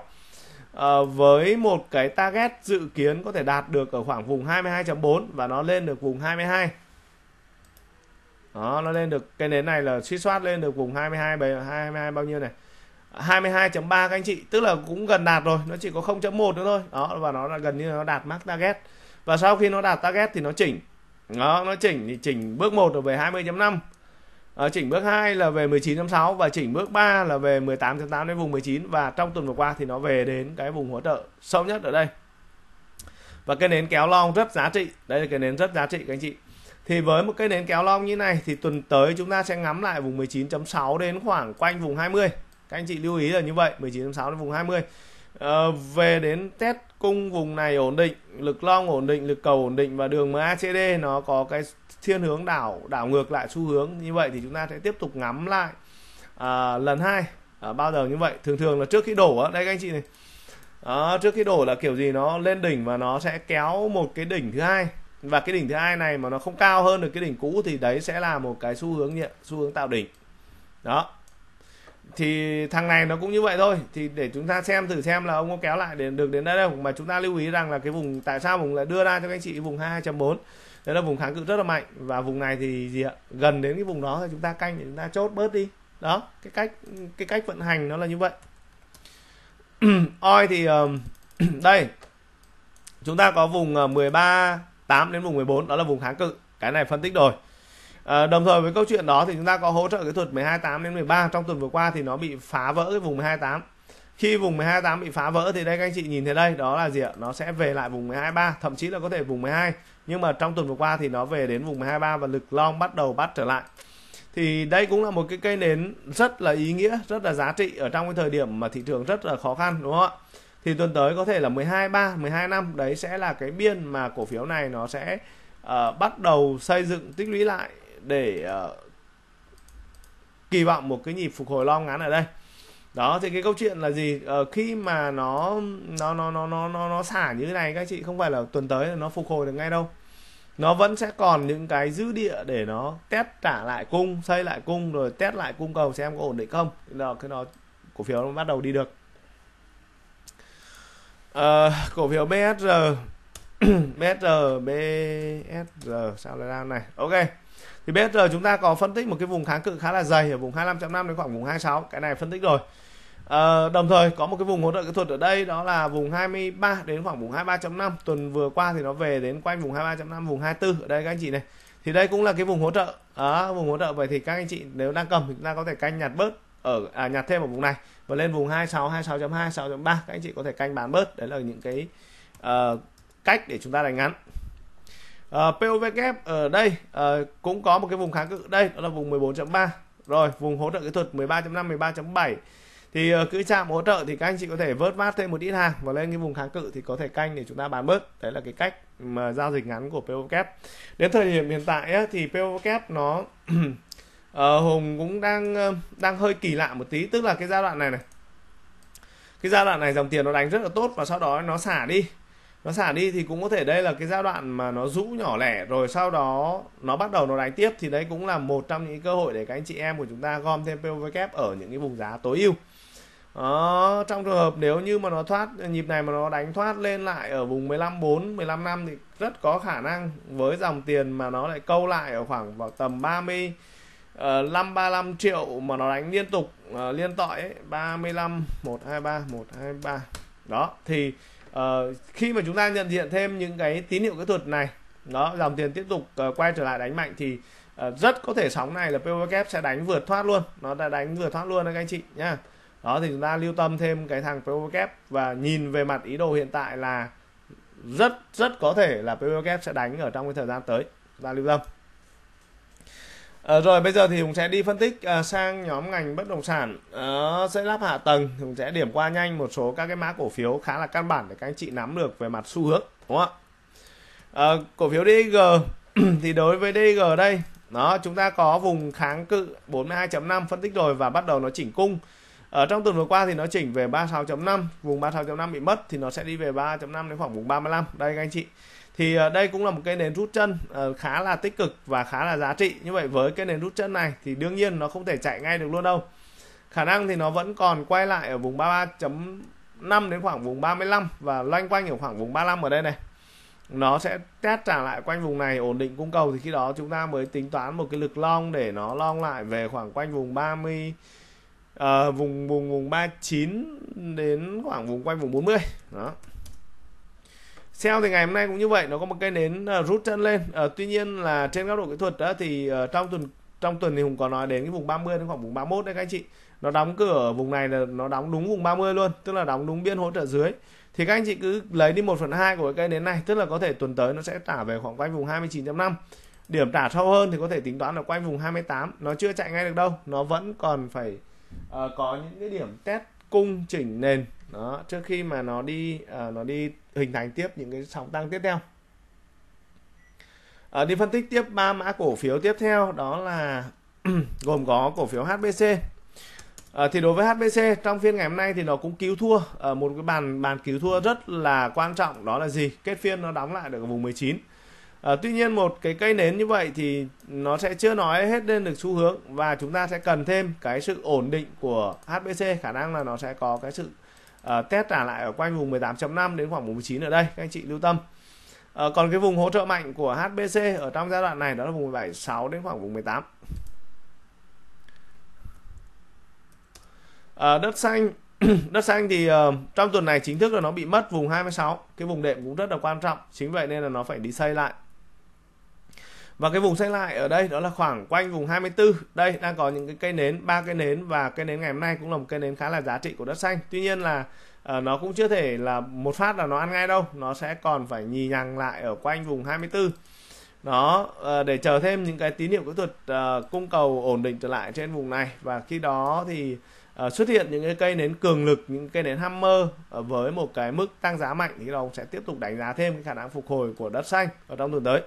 à, với một cái target dự kiến có thể đạt được ở khoảng vùng 22.4 và nó lên được vùng 22 đó nó lên được cái nến này là suy soát lên được vùng 22 22 bao nhiêu này 22.3 các anh chị tức là cũng gần đạt rồi nó chỉ có 0.1 nữa thôi đó và nó là gần như nó đạt max target và sau khi nó đạt target thì nó chỉnh đó nó chỉnh thì chỉnh bước 1 là về 20.5 à, ờ, chỉnh bước 2 là về 19.6 và chỉnh bước 3 là về 18.8 đến vùng 19 và trong tuần vừa qua thì nó về đến cái vùng hỗ trợ sâu nhất ở đây và cái nến kéo long rất giá trị đây là cái nến rất giá trị các anh chị thì với một cái nến kéo long như này thì tuần tới chúng ta sẽ ngắm lại vùng 19.6 đến khoảng quanh vùng 20 các anh chị lưu ý là như vậy 19.6 đến vùng 20 à, ờ, về đến test cung vùng này ổn định lực long ổn định lực cầu ổn định và đường MACD nó có cái thiên hướng đảo đảo ngược lại xu hướng như vậy thì chúng ta sẽ tiếp tục ngắm lại à, lần hai à, bao giờ như vậy thường thường là trước khi đổ á đây các anh chị này đó, trước khi đổ là kiểu gì nó lên đỉnh và nó sẽ kéo một cái đỉnh thứ hai và cái đỉnh thứ hai này mà nó không cao hơn được cái đỉnh cũ thì đấy sẽ là một cái xu hướng nhẹ, xu hướng tạo đỉnh đó thì thằng này nó cũng như vậy thôi thì để chúng ta xem thử xem là ông có kéo lại để được đến đây đâu mà chúng ta lưu ý rằng là cái vùng tại sao vùng lại đưa ra cho các anh chị vùng 22.4 đấy là vùng kháng cự rất là mạnh và vùng này thì gì ạ gần đến cái vùng đó thì chúng ta canh để chúng ta chốt bớt đi đó cái cách cái cách vận hành nó là như vậy oi thì đây chúng ta có vùng 13 ờ, 8 đến vùng 14 đó là vùng kháng cự cái này phân tích rồi À, đồng thời với câu chuyện đó thì chúng ta có hỗ trợ kỹ thuật 128 đến 13 trong tuần vừa qua thì nó bị phá vỡ cái vùng 128. Khi vùng 128 bị phá vỡ thì đây các anh chị nhìn thấy đây đó là gì ạ? Nó sẽ về lại vùng 123, thậm chí là có thể vùng 12. Nhưng mà trong tuần vừa qua thì nó về đến vùng 123 và lực long bắt đầu bắt trở lại. Thì đây cũng là một cái cây nến rất là ý nghĩa, rất là giá trị ở trong cái thời điểm mà thị trường rất là khó khăn đúng không ạ? Thì tuần tới có thể là 12 3, 12 năm đấy sẽ là cái biên mà cổ phiếu này nó sẽ uh, bắt đầu xây dựng tích lũy lại để uh, kỳ vọng một cái nhịp phục hồi long ngắn ở đây đó thì cái câu chuyện là gì ờ, khi mà nó nó nó nó nó nó nó xả như thế này các chị không phải là tuần tới là nó phục hồi được ngay đâu nó vẫn sẽ còn những cái dư địa để nó test trả lại cung xây lại cung rồi test lại cung cầu xem có ổn định không đó cái nó cổ phiếu nó bắt đầu đi được ờ, cổ phiếu BSR BSR BSR sao lại ra này ok thì bây giờ chúng ta có phân tích một cái vùng kháng cự khá là dày ở vùng 25.5 đến khoảng vùng 26 cái này phân tích rồi à, đồng thời có một cái vùng hỗ trợ kỹ thuật ở đây đó là vùng 23 đến khoảng vùng 23.5 tuần vừa qua thì nó về đến quanh vùng 23.5 vùng 24 ở đây các anh chị này thì đây cũng là cái vùng hỗ trợ à, vùng hỗ trợ vậy thì các anh chị nếu đang cầm thì chúng ta có thể canh nhặt bớt ở à, nhặt thêm ở vùng này và lên vùng 26 26.2 6.3 các anh chị có thể canh bán bớt đấy là những cái uh, cách để chúng ta đánh ngắn Ờ, POV kép ở đây uh, cũng có một cái vùng kháng cự đây đó là vùng 14.3 rồi vùng hỗ trợ kỹ thuật 13.5 13.7 thì uh, cứ chạm hỗ trợ thì các anh chị có thể vớt vát thêm một ít hàng và lên cái vùng kháng cự thì có thể canh để chúng ta bán bớt đấy là cái cách mà giao dịch ngắn của POV kép đến thời điểm hiện tại ấy, thì kép nó uh, Hùng cũng đang uh, đang hơi kỳ lạ một tí tức là cái giai đoạn này này cái giai đoạn này dòng tiền nó đánh rất là tốt và sau đó nó xả đi nó xả đi thì cũng có thể đây là cái giai đoạn mà nó rũ nhỏ lẻ rồi sau đó nó bắt đầu nó đánh tiếp thì đấy cũng là một trong những cơ hội để các anh chị em của chúng ta gom thêm POV kép ở những cái vùng giá tối ưu đó, trong trường hợp nếu như mà nó thoát nhịp này mà nó đánh thoát lên lại ở vùng 15.4, 15 155 thì rất có khả năng với dòng tiền mà nó lại câu lại ở khoảng vào tầm 30 uh, 535 triệu mà nó đánh liên tục uh, liên tọi ấy, 35 123 123. Đó thì Ờ, khi mà chúng ta nhận diện thêm những cái tín hiệu kỹ thuật này đó dòng tiền tiếp tục uh, quay trở lại đánh mạnh thì uh, rất có thể sóng này là POKF sẽ đánh vượt thoát luôn nó đã đánh vượt thoát luôn đấy các anh chị nhá đó thì chúng ta lưu tâm thêm cái thằng POKF và nhìn về mặt ý đồ hiện tại là rất rất có thể là POKF sẽ đánh ở trong cái thời gian tới chúng ta lưu tâm À, rồi bây giờ thì Hùng sẽ đi phân tích à, sang nhóm ngành bất động sản à, sẽ lắp hạ tầng thì Hùng sẽ điểm qua nhanh một số các cái mã cổ phiếu khá là căn bản để các anh chị nắm được về mặt xu hướng đúng không ạ à, cổ phiếu DG thì đối với DG đây nó chúng ta có vùng kháng cự 42.5 phân tích rồi và bắt đầu nó chỉnh cung ở trong tuần vừa qua thì nó chỉnh về 36.5 vùng 36.5 bị mất thì nó sẽ đi về 3.5 đến khoảng vùng 35 đây các anh chị thì ờ, đây cũng là một cái nến rút chân ờ, khá là tích cực và khá là giá trị như vậy với cái nến rút chân này thì đương nhiên nó không thể chạy ngay được luôn đâu khả năng thì nó vẫn còn quay lại ở vùng 33.5 đến khoảng vùng 35 và loanh quanh ở khoảng vùng 35 ở đây này nó sẽ test trả lại quanh vùng này ổn định cung cầu thì khi đó chúng ta mới tính toán một cái lực long để nó long lại về khoảng quanh vùng 30 uh, ờ, vùng vùng vùng 39 đến khoảng vùng quanh vùng 40 đó Xeo thì ngày hôm nay cũng như vậy, nó có một cây nến ờ, rút chân lên. Uh, tuy nhiên là trên góc độ kỹ thuật đó thì uh, trong tuần trong tuần thì Hùng có nói đến cái vùng 30 đến khoảng vùng 31 đấy các anh chị. Nó đóng cửa ở vùng này là nó đóng đúng vùng 30 luôn, tức là đóng đúng biên hỗ trợ dưới. Thì các anh chị cứ lấy đi 1 phần 2 của cái cây nến này, tức là có thể tuần tới nó sẽ trả về khoảng quanh vùng 29.5. Điểm trả sâu hơn thì có thể tính toán là quanh vùng 28, nó chưa chạy ngay được đâu, nó vẫn còn phải uh, có những cái điểm test cung chỉnh nền đó trước khi mà nó đi à, nó đi hình thành tiếp những cái sóng tăng tiếp theo à, đi phân tích tiếp ba mã cổ phiếu tiếp theo đó là gồm có cổ phiếu HBC À, ờ, thì đối với HBC trong phiên ngày hôm nay thì nó cũng cứu thua ở ờ, à, một cái bàn bàn cứu thua rất là quan trọng đó là gì kết phiên nó đóng lại được ở vùng 19 à, tuy nhiên một cái cây nến như vậy thì nó sẽ chưa nói hết lên được xu hướng và chúng ta sẽ cần thêm cái sự ổn định của HBC khả năng là nó sẽ có cái sự uh, test trả lại ở quanh vùng 18.5 đến khoảng 19 ở đây các anh chị lưu tâm uh, còn cái vùng hỗ trợ mạnh của HBC ở trong giai đoạn này đó là vùng 17.6 đến khoảng vùng 18 uh, ờ, đất xanh đất xanh thì uh, trong tuần này chính thức là nó bị mất vùng 26 cái vùng đệm cũng rất là quan trọng chính vậy nên là nó phải đi xây lại và cái vùng xanh lại ở đây đó là khoảng quanh vùng 24 đây đang có những cái cây nến ba cây nến và cây nến ngày hôm nay cũng là một cây nến khá là giá trị của đất xanh tuy nhiên là uh, nó cũng chưa thể là một phát là nó ăn ngay đâu nó sẽ còn phải nhì nhằng lại ở quanh vùng 24 đó uh, để chờ thêm những cái tín hiệu kỹ thuật uh, cung cầu ổn định trở lại trên vùng này và khi đó thì uh, xuất hiện những cái cây nến cường lực những cây nến hammer uh, với một cái mức tăng giá mạnh thì đó sẽ tiếp tục đánh giá thêm cái khả năng phục hồi của đất xanh ở trong tuần tới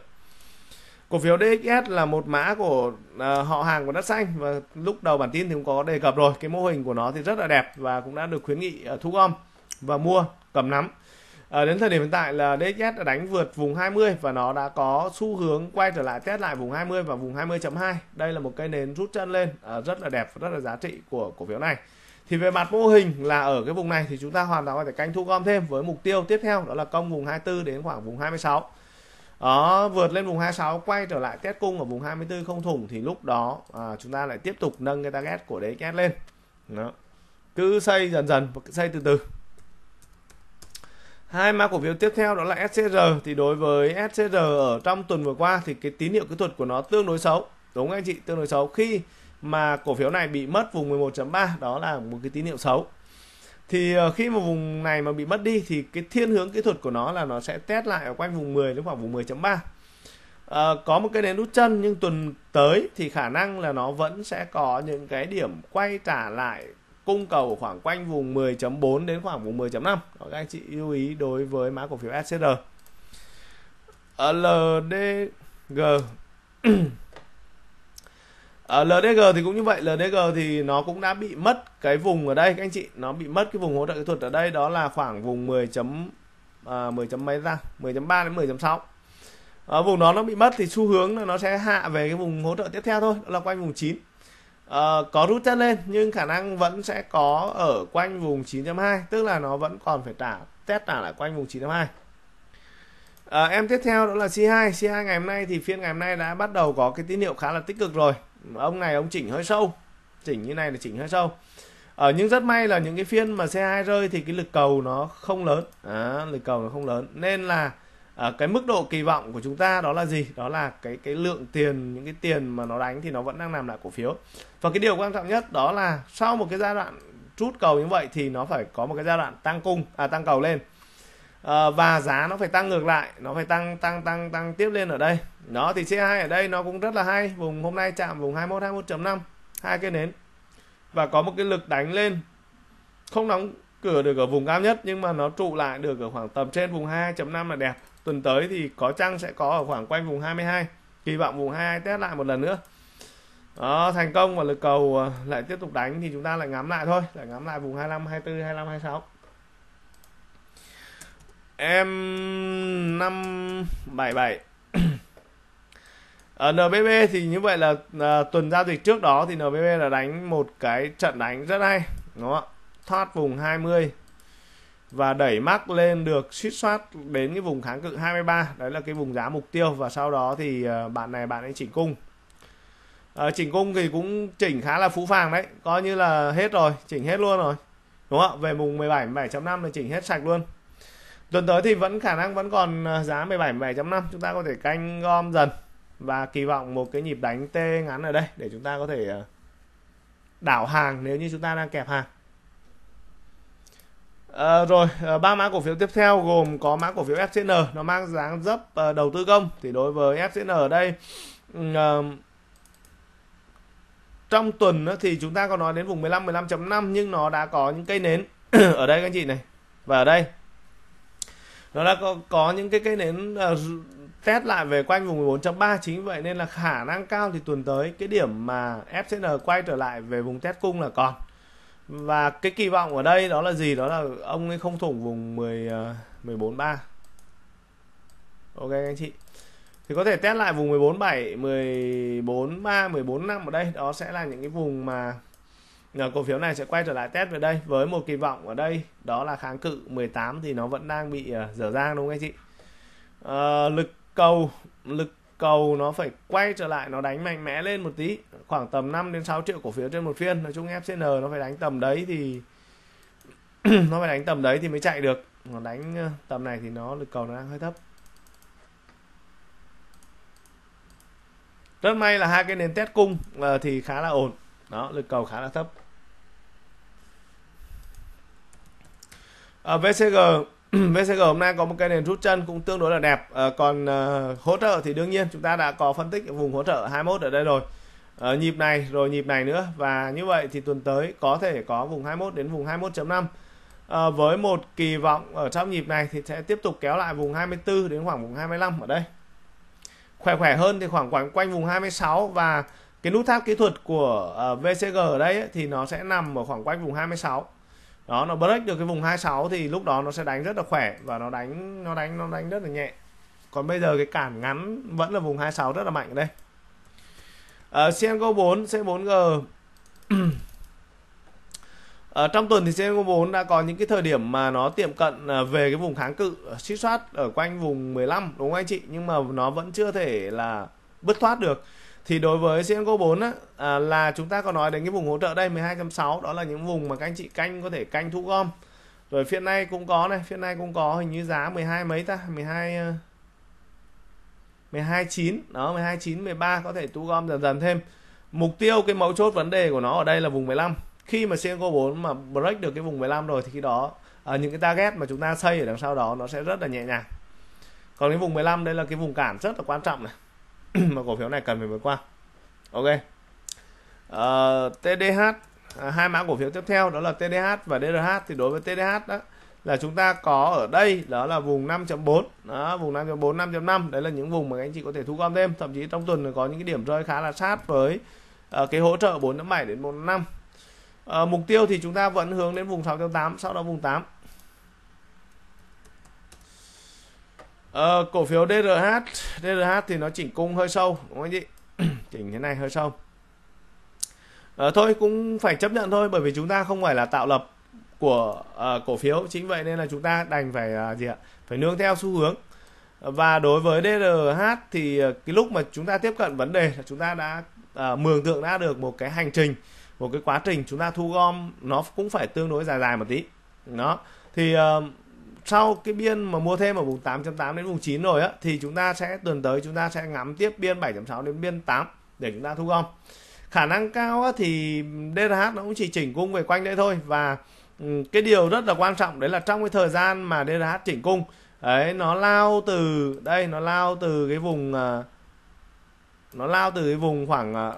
cổ phiếu DXS là một mã của uh, họ hàng của đất xanh và lúc đầu bản tin thì cũng có đề cập rồi cái mô hình của nó thì rất là đẹp và cũng đã được khuyến nghị uh, thu gom và mua cầm nắm À, đến thời điểm hiện tại là DXS đã đánh vượt vùng 20 và nó đã có xu hướng quay trở lại test lại vùng 20 và vùng 20.2. Đây là một cây nến rút chân lên à, rất là đẹp và rất là giá trị của cổ phiếu này. Thì về mặt mô hình là ở cái vùng này thì chúng ta hoàn toàn có thể canh thu gom thêm với mục tiêu tiếp theo đó là công vùng 24 đến khoảng vùng 26 đó vượt lên vùng 26 quay trở lại test cung ở vùng 24 không thủng thì lúc đó à, chúng ta lại tiếp tục nâng cái target của đế két lên đó. cứ xây dần dần xây từ từ hai mã cổ phiếu tiếp theo đó là SCR thì đối với SCR ở trong tuần vừa qua thì cái tín hiệu kỹ thuật của nó tương đối xấu đúng anh chị tương đối xấu khi mà cổ phiếu này bị mất vùng 11.3 đó là một cái tín hiệu xấu thì ờ, khi mà vùng này mà bị mất đi thì cái thiên hướng kỹ thuật của nó là nó sẽ test lại ở quanh vùng 10 đến khoảng vùng 10.3 à, ờ, có một cái nến đút chân nhưng tuần tới thì khả năng là nó vẫn sẽ có những cái điểm quay trả lại cung cầu khoảng quanh vùng 10.4 đến khoảng vùng 10.5 các anh chị lưu ý đối với mã cổ phiếu SCR ờ, LDG À, ờ, LDG thì cũng như vậy, LDG thì nó cũng đã bị mất cái vùng ở đây các anh chị, nó bị mất cái vùng hỗ trợ kỹ thuật ở đây đó là khoảng vùng 10 chấm à, 10 chấm mấy ra, 10.3 đến 10.6. À, ờ, vùng đó nó bị mất thì xu hướng là nó sẽ hạ về cái vùng hỗ trợ tiếp theo thôi, đó là quanh vùng 9. À, ờ, có rút chân lên nhưng khả năng vẫn sẽ có ở quanh vùng 9.2, tức là nó vẫn còn phải trả test trả lại quanh vùng 9.2. À, em tiếp theo đó là C2, C2 ngày hôm nay thì phiên ngày hôm nay đã bắt đầu có cái tín hiệu khá là tích cực rồi ông này ông chỉnh hơi sâu chỉnh như này là chỉnh hơi sâu ở ờ, nhưng rất may là những cái phiên mà xe hai rơi thì cái lực cầu nó không lớn à, lực cầu nó không lớn nên là à, cái mức độ kỳ vọng của chúng ta đó là gì đó là cái cái lượng tiền những cái tiền mà nó đánh thì nó vẫn đang nằm lại cổ phiếu và cái điều quan trọng nhất đó là sau một cái giai đoạn rút cầu như vậy thì nó phải có một cái giai đoạn tăng cung à tăng cầu lên à, và giá nó phải tăng ngược lại nó phải tăng tăng tăng tăng tiếp lên ở đây đó thì C2 ở đây nó cũng rất là hay vùng hôm nay chạm vùng 21 21.5 hai cái nến và có một cái lực đánh lên không đóng cửa được ở vùng cao nhất nhưng mà nó trụ lại được ở khoảng tầm trên vùng 22.5 là đẹp tuần tới thì có chăng sẽ có ở khoảng quanh vùng 22 kỳ vọng vùng 22 test lại một lần nữa đó, thành công và lực cầu ờ, lại tiếp tục đánh thì chúng ta lại ngắm lại thôi lại ngắm lại vùng 25 24 25 26 em 577 ở NBB thì như vậy là à, tuần giao dịch trước đó thì NBB là đánh một cái trận đánh rất hay đúng không ạ thoát vùng 20 và đẩy mắc lên được suýt soát đến cái vùng kháng cự 23 đấy là cái vùng giá mục tiêu và sau đó thì à, bạn này bạn ấy chỉnh cung à, chỉnh cung thì cũng chỉnh khá là phú phàng đấy coi như là hết rồi chỉnh hết luôn rồi đúng không ạ về vùng 17 7.5 là chỉnh hết sạch luôn tuần tới thì vẫn khả năng vẫn còn à, giá 17 17.5 chúng ta có thể canh gom dần và kỳ vọng một cái nhịp đánh T ngắn ở đây để chúng ta có thể à, đảo hàng nếu như chúng ta đang kẹp hàng À, rồi ờ, ba mã cổ phiếu tiếp theo gồm có mã cổ phiếu FCN nó mang dáng dấp ờ, đầu tư công thì đối với FCN ở đây ừ, trong tuần thì chúng ta có nói đến vùng 15 15.5 nhưng nó đã có những cây nến ở đây các anh chị này và ở đây nó đã có, có những cái cây nến uh, test lại về quanh vùng 14.3 chính vậy nên là khả năng cao thì tuần tới cái điểm mà FCN quay trở lại về vùng test cung là còn và cái kỳ vọng ở đây đó là gì đó là ông ấy không thủng vùng 10 14 3 ok anh chị thì có thể test lại vùng 14 7 14 3 14 5 ở đây đó sẽ là những cái vùng mà Ờ, cổ phiếu này sẽ quay trở lại test về đây với một kỳ vọng ở đây đó là kháng cự 18 thì nó vẫn đang bị ờ, dở dang đúng không anh chị à, lực cầu lực cầu nó phải quay trở lại nó đánh mạnh mẽ lên một tí khoảng tầm 5 đến 6 triệu cổ phiếu trên một phiên nói chung FCN nó phải đánh tầm đấy thì nó phải đánh tầm đấy thì mới chạy được nó đánh tầm này thì nó lực cầu nó đang hơi thấp rất may là hai cái nền test cung thì khá là ổn đó lực cầu khá là thấp à, VCG VCG hôm nay có một cây nền rút chân cũng tương đối là đẹp à, còn à, hỗ trợ thì đương nhiên chúng ta đã có phân tích vùng hỗ trợ 21 ở đây rồi à, nhịp này rồi nhịp này nữa và như vậy thì tuần tới có thể có vùng 21 đến vùng 21.5 à, với một kỳ vọng ở trong nhịp này thì sẽ tiếp tục kéo lại vùng 24 đến khoảng vùng 25 ở đây khỏe khỏe hơn thì khoảng quanh quanh vùng 26 và cái nút tháp kỹ thuật của uh, VCG ở đây ấy, thì nó sẽ nằm ở khoảng quanh vùng 26 đó nó break được cái vùng 26 thì lúc đó nó sẽ đánh rất là khỏe và nó đánh nó đánh nó đánh rất là nhẹ còn bây giờ cái cản ngắn vẫn là vùng 26 rất là mạnh đây uh, CNGO 4 C4G ở trong tuần thì CNGO4 đã có những cái thời điểm mà nó tiệm cận à, về cái vùng kháng cự à, suýt soát ở quanh vùng 15 đúng không anh chị nhưng mà nó vẫn chưa thể là bứt thoát được thì đối với CNGO 4 á, à, là chúng ta có nói đến cái vùng hỗ trợ đây 12.6 đó là những vùng mà các anh chị canh có thể canh thu gom rồi phiên này cũng có này phiên này cũng có hình như giá 12 mấy ta 12 12 9 đó 12 9 13 có thể thu gom dần dần thêm mục tiêu cái mấu chốt vấn đề của nó ở đây là vùng 15 khi mà CNGO 4 mà break được cái vùng 15 rồi thì khi đó à, những cái target mà chúng ta xây ở đằng sau đó nó sẽ rất là nhẹ nhàng còn cái vùng 15 đây là cái vùng cản rất là quan trọng này mà cổ phiếu này cần phải vượt qua ok uh, ờ, TDH à, hai mã cổ phiếu tiếp theo đó là TDH và DRH thì đối với TDH đó là chúng ta có ở đây đó là vùng 5.4 đó, vùng 5.4 5.5 đấy là những vùng mà anh chị có thể thu gom thêm thậm chí trong tuần có những cái điểm rơi khá là sát với uh, cái hỗ trợ 4.7 đến 4.5 uh, ờ, mục tiêu thì chúng ta vẫn hướng đến vùng 6.8 sau đó vùng 8 Ờ, cổ phiếu DRH, DRH thì nó chỉnh cung hơi sâu đúng không anh chị? chỉnh thế này hơi sâu. Ờ, thôi cũng phải chấp nhận thôi bởi vì chúng ta không phải là tạo lập của uh, cổ phiếu chính vậy nên là chúng ta đành phải uh, gì ạ? Phải nương theo xu hướng. Và đối với DRH thì uh, cái lúc mà chúng ta tiếp cận vấn đề là chúng ta đã uh, mường tượng đã được một cái hành trình, một cái quá trình chúng ta thu gom nó cũng phải tương đối dài dài một tí. Đó. Thì uh, sau cái biên mà mua thêm ở vùng 8.8 đến vùng 9 rồi á thì chúng ta sẽ tuần tới chúng ta sẽ ngắm tiếp biên 7.6 đến biên 8 để chúng ta thu gom khả năng cao á, thì DRH nó cũng chỉ chỉnh cung về quanh đấy thôi và ừ, cái điều rất là quan trọng đấy là trong cái thời gian mà DRH chỉnh cung ấy nó lao từ đây nó lao từ cái vùng ờ, nó lao từ cái vùng khoảng ờ,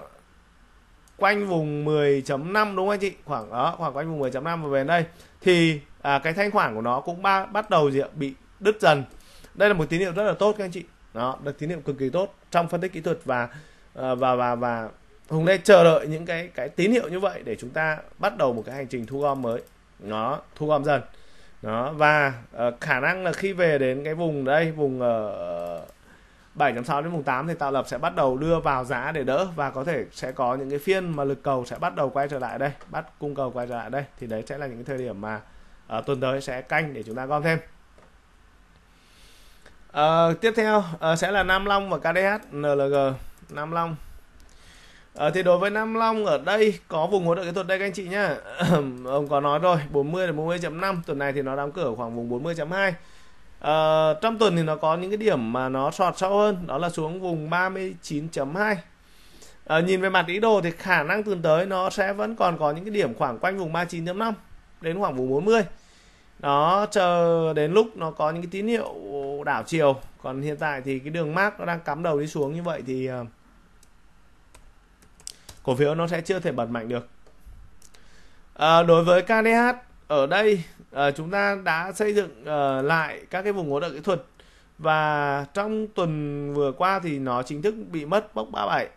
quanh vùng 10.5 đúng không anh chị khoảng đó khoảng quanh vùng 10.5 và về đây thì à, cái thanh khoản của nó cũng ba, bắt đầu gì ạ bị đứt dần đây là một tín hiệu rất là tốt các anh chị đó là tín hiệu cực kỳ tốt trong phân tích kỹ thuật và à, và và và hùng đây chờ đợi những cái cái tín hiệu như vậy để chúng ta bắt đầu một cái hành trình thu gom mới nó thu gom dần đó và uh, khả năng là khi về đến cái vùng đây vùng uh, ờ, 7 sáu đến vùng 8 thì tạo lập sẽ bắt đầu đưa vào giá để đỡ và có thể sẽ có những cái phiên mà lực cầu sẽ bắt đầu quay trở lại đây bắt cung cầu quay trở lại đây thì đấy sẽ là những cái thời điểm mà uh, tuần tới sẽ canh để chúng ta gom thêm uh, tiếp theo uh, sẽ là Nam Long và KDH NLG Nam Long À, thì đối với Nam Long ở đây có vùng hỗ trợ kỹ thuật đây các anh chị nhá. Ông có nói rồi, 40 đến 40.5, tuần này thì nó đóng cửa khoảng vùng 40.2. À, trong tuần thì nó có những cái điểm mà nó sọt sâu hơn, đó là xuống vùng 39.2. À, nhìn về mặt ý đồ thì khả năng tuần tới nó sẽ vẫn còn có những cái điểm khoảng quanh vùng 39.5 đến khoảng vùng 40 nó chờ đến lúc nó có những cái tín hiệu đảo chiều còn hiện tại thì cái đường mát nó đang cắm đầu đi xuống như vậy thì ờ, cổ phiếu nó sẽ chưa thể bật mạnh được à, đối với KDH ở đây à, chúng ta đã xây dựng à, lại các cái vùng hỗ trợ kỹ thuật và trong tuần vừa qua thì nó chính thức bị mất mốc 37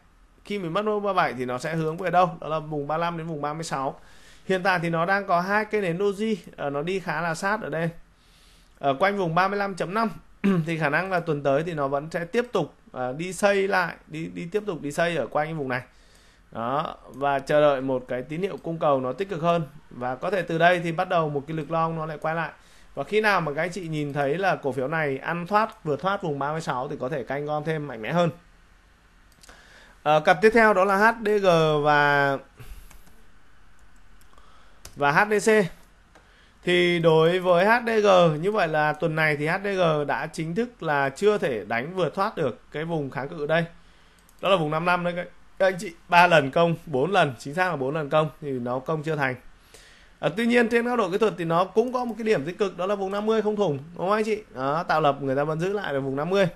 khi mình mất mốc 37 thì nó sẽ hướng về đâu đó là vùng 35 đến vùng 36 hiện tại thì nó đang có hai cây nến doji uh, ờ, nó đi khá là sát ở đây ở ờ, quanh vùng 35.5 thì khả năng là tuần tới thì nó vẫn sẽ tiếp tục ờ, đi xây lại đi đi tiếp tục đi xây ở quanh vùng này đó và chờ đợi một cái tín hiệu cung cầu nó tích cực hơn và có thể từ đây thì bắt đầu một cái lực long nó lại quay lại và khi nào mà các anh chị nhìn thấy là cổ phiếu này ăn thoát vừa thoát vùng 36 thì có thể canh gom thêm mạnh mẽ hơn à, cặp tiếp theo đó là HDG và và HDC thì đối với HDG như vậy là tuần này thì HDG đã chính thức là chưa thể đánh vượt thoát được cái vùng kháng cự đây đó là vùng 5 năm đấy các anh chị ba lần công 4 lần chính xác là 4 lần công thì nó công chưa thành à, tuy nhiên trên góc độ kỹ thuật thì nó cũng có một cái điểm tích cực đó là vùng 50 không thủng đúng không anh chị đó, tạo lập người ta vẫn giữ lại ở vùng 50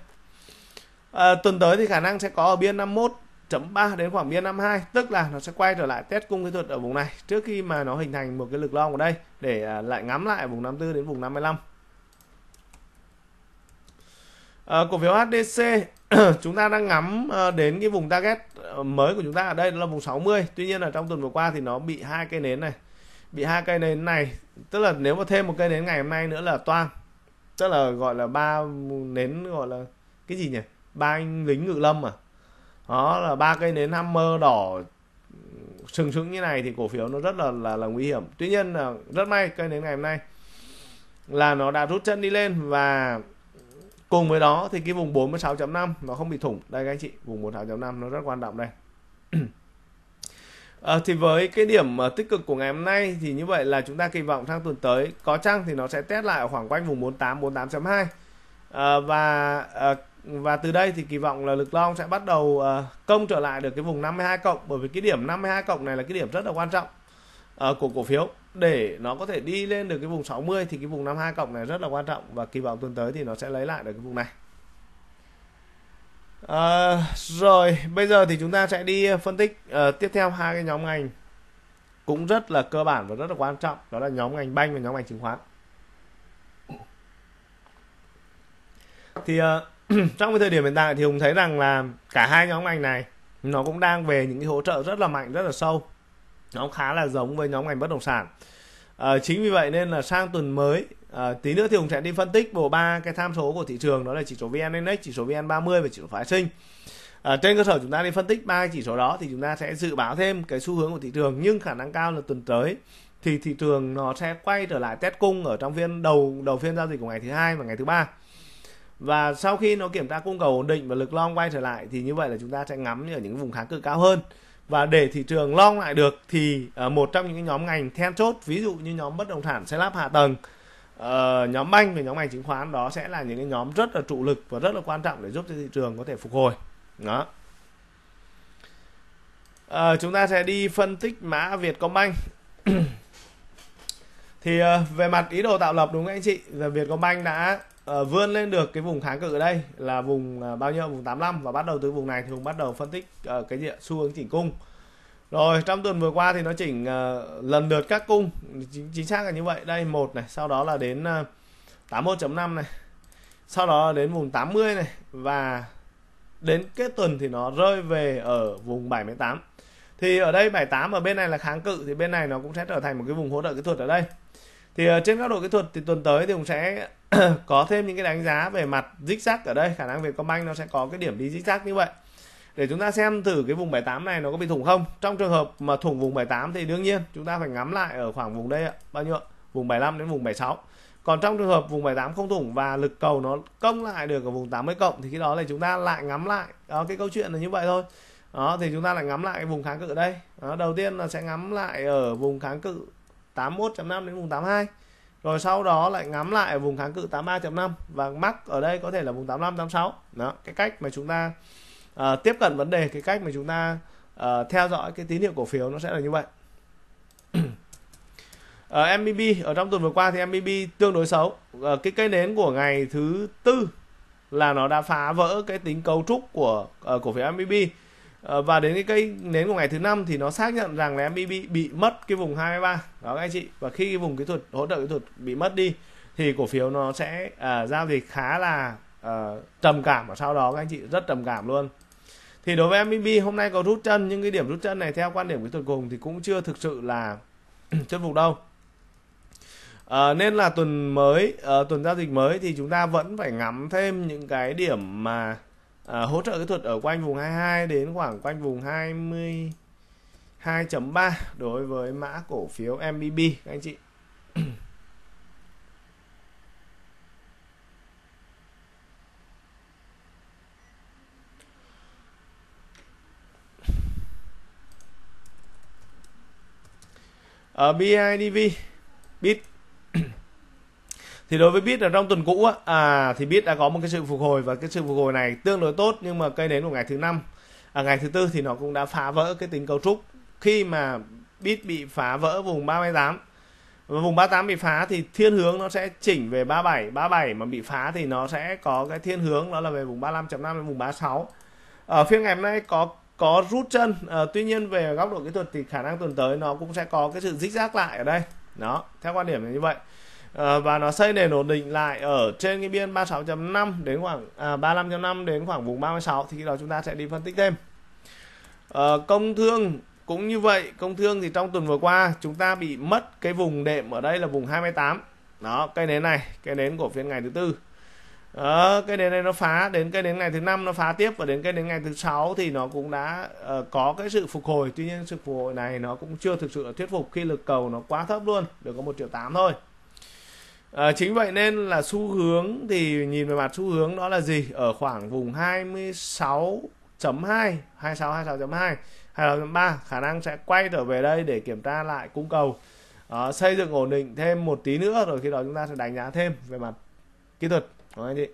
à, tuần tới thì khả năng sẽ có ở biên 51 chấm 3 đến khoảng biên 52 tức là nó sẽ quay trở lại test cung kỹ thuật ở vùng này trước khi mà nó hình thành một cái lực long ở đây để à, lại ngắm lại vùng 54 đến vùng 55 à, cổ phiếu HDC chúng ta đang ngắm à, đến cái vùng target ờ, mới của chúng ta ở đây là vùng 60 tuy nhiên là trong tuần vừa qua thì nó bị hai cây nến này bị hai cây nến này tức là nếu mà thêm một cây nến ngày hôm nay nữa là toang tức là gọi là ba nến gọi là cái gì nhỉ ba anh lính ngự lâm à đó là ba cây nến hammer đỏ ừ, sừng sững như này thì cổ phiếu nó rất là là, là nguy hiểm tuy nhiên là rất may cây nến ngày hôm nay là nó đã rút chân đi lên và cùng với đó thì cái vùng 46.5 nó không bị thủng đây các anh chị vùng 46.5 nó rất quan trọng đây à, thì với cái điểm à, tích cực của ngày hôm nay thì như vậy là chúng ta kỳ vọng sang tuần tới có chăng thì nó sẽ test lại ở khoảng quanh vùng 48 48.2 à, và à, và từ đây thì kỳ vọng là Lực Long sẽ bắt đầu ờ, công trở lại được cái vùng 52 cộng bởi vì cái điểm 52 cộng này là cái điểm rất là quan trọng ờ, của cổ phiếu để nó có thể đi lên được cái vùng 60 thì cái vùng 52 cộng này rất là quan trọng và kỳ vọng tuần tới thì nó sẽ lấy lại được cái vùng này. À, rồi bây giờ thì chúng ta sẽ đi phân tích uh, tiếp theo hai cái nhóm ngành cũng rất là cơ bản và rất là quan trọng đó là nhóm ngành banh và nhóm ngành chứng khoán. Thì uh, trong cái thời điểm hiện tại thì hùng thấy rằng là cả hai nhóm ngành này nó cũng đang về những cái hỗ trợ rất là mạnh rất là sâu nó khá là giống với nhóm ngành bất động sản à, chính vì vậy nên là sang tuần mới à, tí nữa thì hùng sẽ đi phân tích bộ ba cái tham số của thị trường đó là chỉ số vn index chỉ số vn 30 và chỉ số phái sinh à, trên cơ sở chúng ta đi phân tích ba chỉ số đó thì chúng ta sẽ dự báo thêm cái xu hướng của thị trường nhưng khả năng cao là tuần tới thì thị trường nó sẽ quay trở lại test cung ở trong phiên đầu đầu phiên giao dịch của ngày thứ hai và ngày thứ ba và sau khi nó kiểm tra cung cầu ổn định và lực long quay trở lại thì như vậy là chúng ta sẽ ngắm ở những vùng kháng cự cao hơn và để thị trường long lại được thì ờ, một trong những nhóm ngành then chốt ví dụ như nhóm bất động sản xây lắp hạ tầng ờ, nhóm banh và nhóm ngành chứng khoán đó sẽ là những cái nhóm rất là trụ lực và rất là quan trọng để giúp cho thị trường có thể phục hồi đó uh, chúng ta sẽ đi phân tích mã Vietcombank thì về mặt ý đồ tạo lập đúng không anh chị là Vietcombank đã Ờ, vươn lên được cái vùng kháng cự ở đây là vùng uh, bao nhiêu vùng 85 và bắt đầu từ vùng này thì Hùng bắt đầu phân tích uh, cái gì xu hướng chỉnh cung rồi trong tuần vừa qua thì nó chỉnh uh, lần lượt các cung chính, chính xác là như vậy đây một này sau đó là đến uh, 81.5 này sau đó là đến vùng 80 này và đến kết tuần thì nó rơi về ở vùng 78 thì ở đây 78 ở bên này là kháng cự thì bên này nó cũng sẽ trở thành một cái vùng hỗ trợ kỹ thuật ở đây thì ờ, trên góc độ kỹ thuật thì tuần tới thì cũng sẽ có thêm những cái đánh giá về mặt dích xác ở đây khả năng Vietcombank nó sẽ có cái điểm đi dích xác như vậy để chúng ta xem thử cái vùng 78 này nó có bị thủng không trong trường hợp mà thủng vùng 78 thì đương nhiên chúng ta phải ngắm lại ở khoảng vùng đây ạ bao nhiêu vùng 75 đến vùng 76 còn trong trường hợp vùng 78 không thủng và lực cầu nó công lại được ở vùng 80 cộng thì khi đó là chúng ta lại ngắm lại đó, ờ, cái câu chuyện là như vậy thôi đó thì chúng ta lại ngắm lại cái vùng kháng cự ở đây đó, đầu tiên là sẽ ngắm lại ở vùng kháng cự 81.5 đến vùng 82 rồi sau đó lại ngắm lại vùng kháng cự 83.5 và mắc ở đây có thể là vùng 85 86 đó cái cách mà chúng ta uh, tiếp cận vấn đề cái cách mà chúng ta uh, theo dõi cái tín hiệu cổ phiếu nó sẽ là như vậy ở uh, MBB ở trong tuần vừa qua thì MBB tương đối xấu uh, cái cây nến của ngày thứ tư là nó đã phá vỡ cái tính cấu trúc của uh, cổ phiếu MBB Ờ, và đến cái cây nến của ngày thứ năm thì nó xác nhận rằng là em bị bị, bị mất cái vùng 23 đó các anh chị và khi cái vùng kỹ thuật hỗ trợ kỹ thuật bị mất đi thì cổ phiếu nó sẽ uh, giao dịch khá là uh, trầm cảm và sau đó các anh chị rất trầm cảm luôn thì đối với MBB hôm nay có rút chân nhưng cái điểm rút chân này theo quan điểm kỹ thuật cùng thì cũng chưa thực sự là thuyết phục đâu À, nên là tuần mới à, tuần giao dịch mới thì chúng ta vẫn phải ngắm thêm những cái điểm mà à, hỗ trợ kỹ thuật ở quanh vùng 22 đến khoảng quanh vùng 20 2.3 đối với mã cổ phiếu MBB các anh chị ở ờ, BIDV BIT thì đối với bit ở trong tuần cũ á, à, thì bit đã có một cái sự phục hồi và cái sự phục hồi này tương đối tốt nhưng mà cây nến của ngày thứ năm à, ngày thứ tư thì nó cũng đã phá vỡ cái tính cấu trúc khi mà bit bị phá vỡ vùng 38 và vùng 38 bị phá thì thiên hướng nó sẽ chỉnh về 37 37 mà bị phá thì nó sẽ có cái thiên hướng đó là về vùng 35.5 đến vùng 36 ở phiên ngày hôm nay có có rút chân à, tuy nhiên về góc độ kỹ thuật thì khả năng tuần tới nó cũng sẽ có cái sự dích rác lại ở đây đó theo quan điểm là như vậy Ờ, và nó xây nền ổn định lại ở trên cái biên 36.5 đến khoảng à, 35.5 đến khoảng vùng 36 thì khi đó chúng ta sẽ đi phân tích thêm à, công thương cũng như vậy công thương thì trong tuần vừa qua chúng ta bị mất cái vùng đệm ở đây là vùng 28 đó cây nến này cây nến của phiên ngày thứ tư đó, ờ, cây nến này nó phá đến cây nến ngày thứ năm nó phá tiếp và đến cây nến ngày thứ sáu thì nó cũng đã uh, có cái sự phục hồi tuy nhiên sự phục hồi này nó cũng chưa thực sự thuyết phục khi lực cầu nó quá thấp luôn được có một triệu tám thôi À, chính vậy nên là xu hướng thì nhìn về mặt xu hướng đó là gì? Ở khoảng vùng 26.2, 26 26.2, 26.3 khả năng sẽ quay trở về đây để kiểm tra lại cung cầu. À, xây dựng ổn định thêm một tí nữa rồi khi đó chúng ta sẽ đánh giá thêm về mặt kỹ thuật đúng anh chị.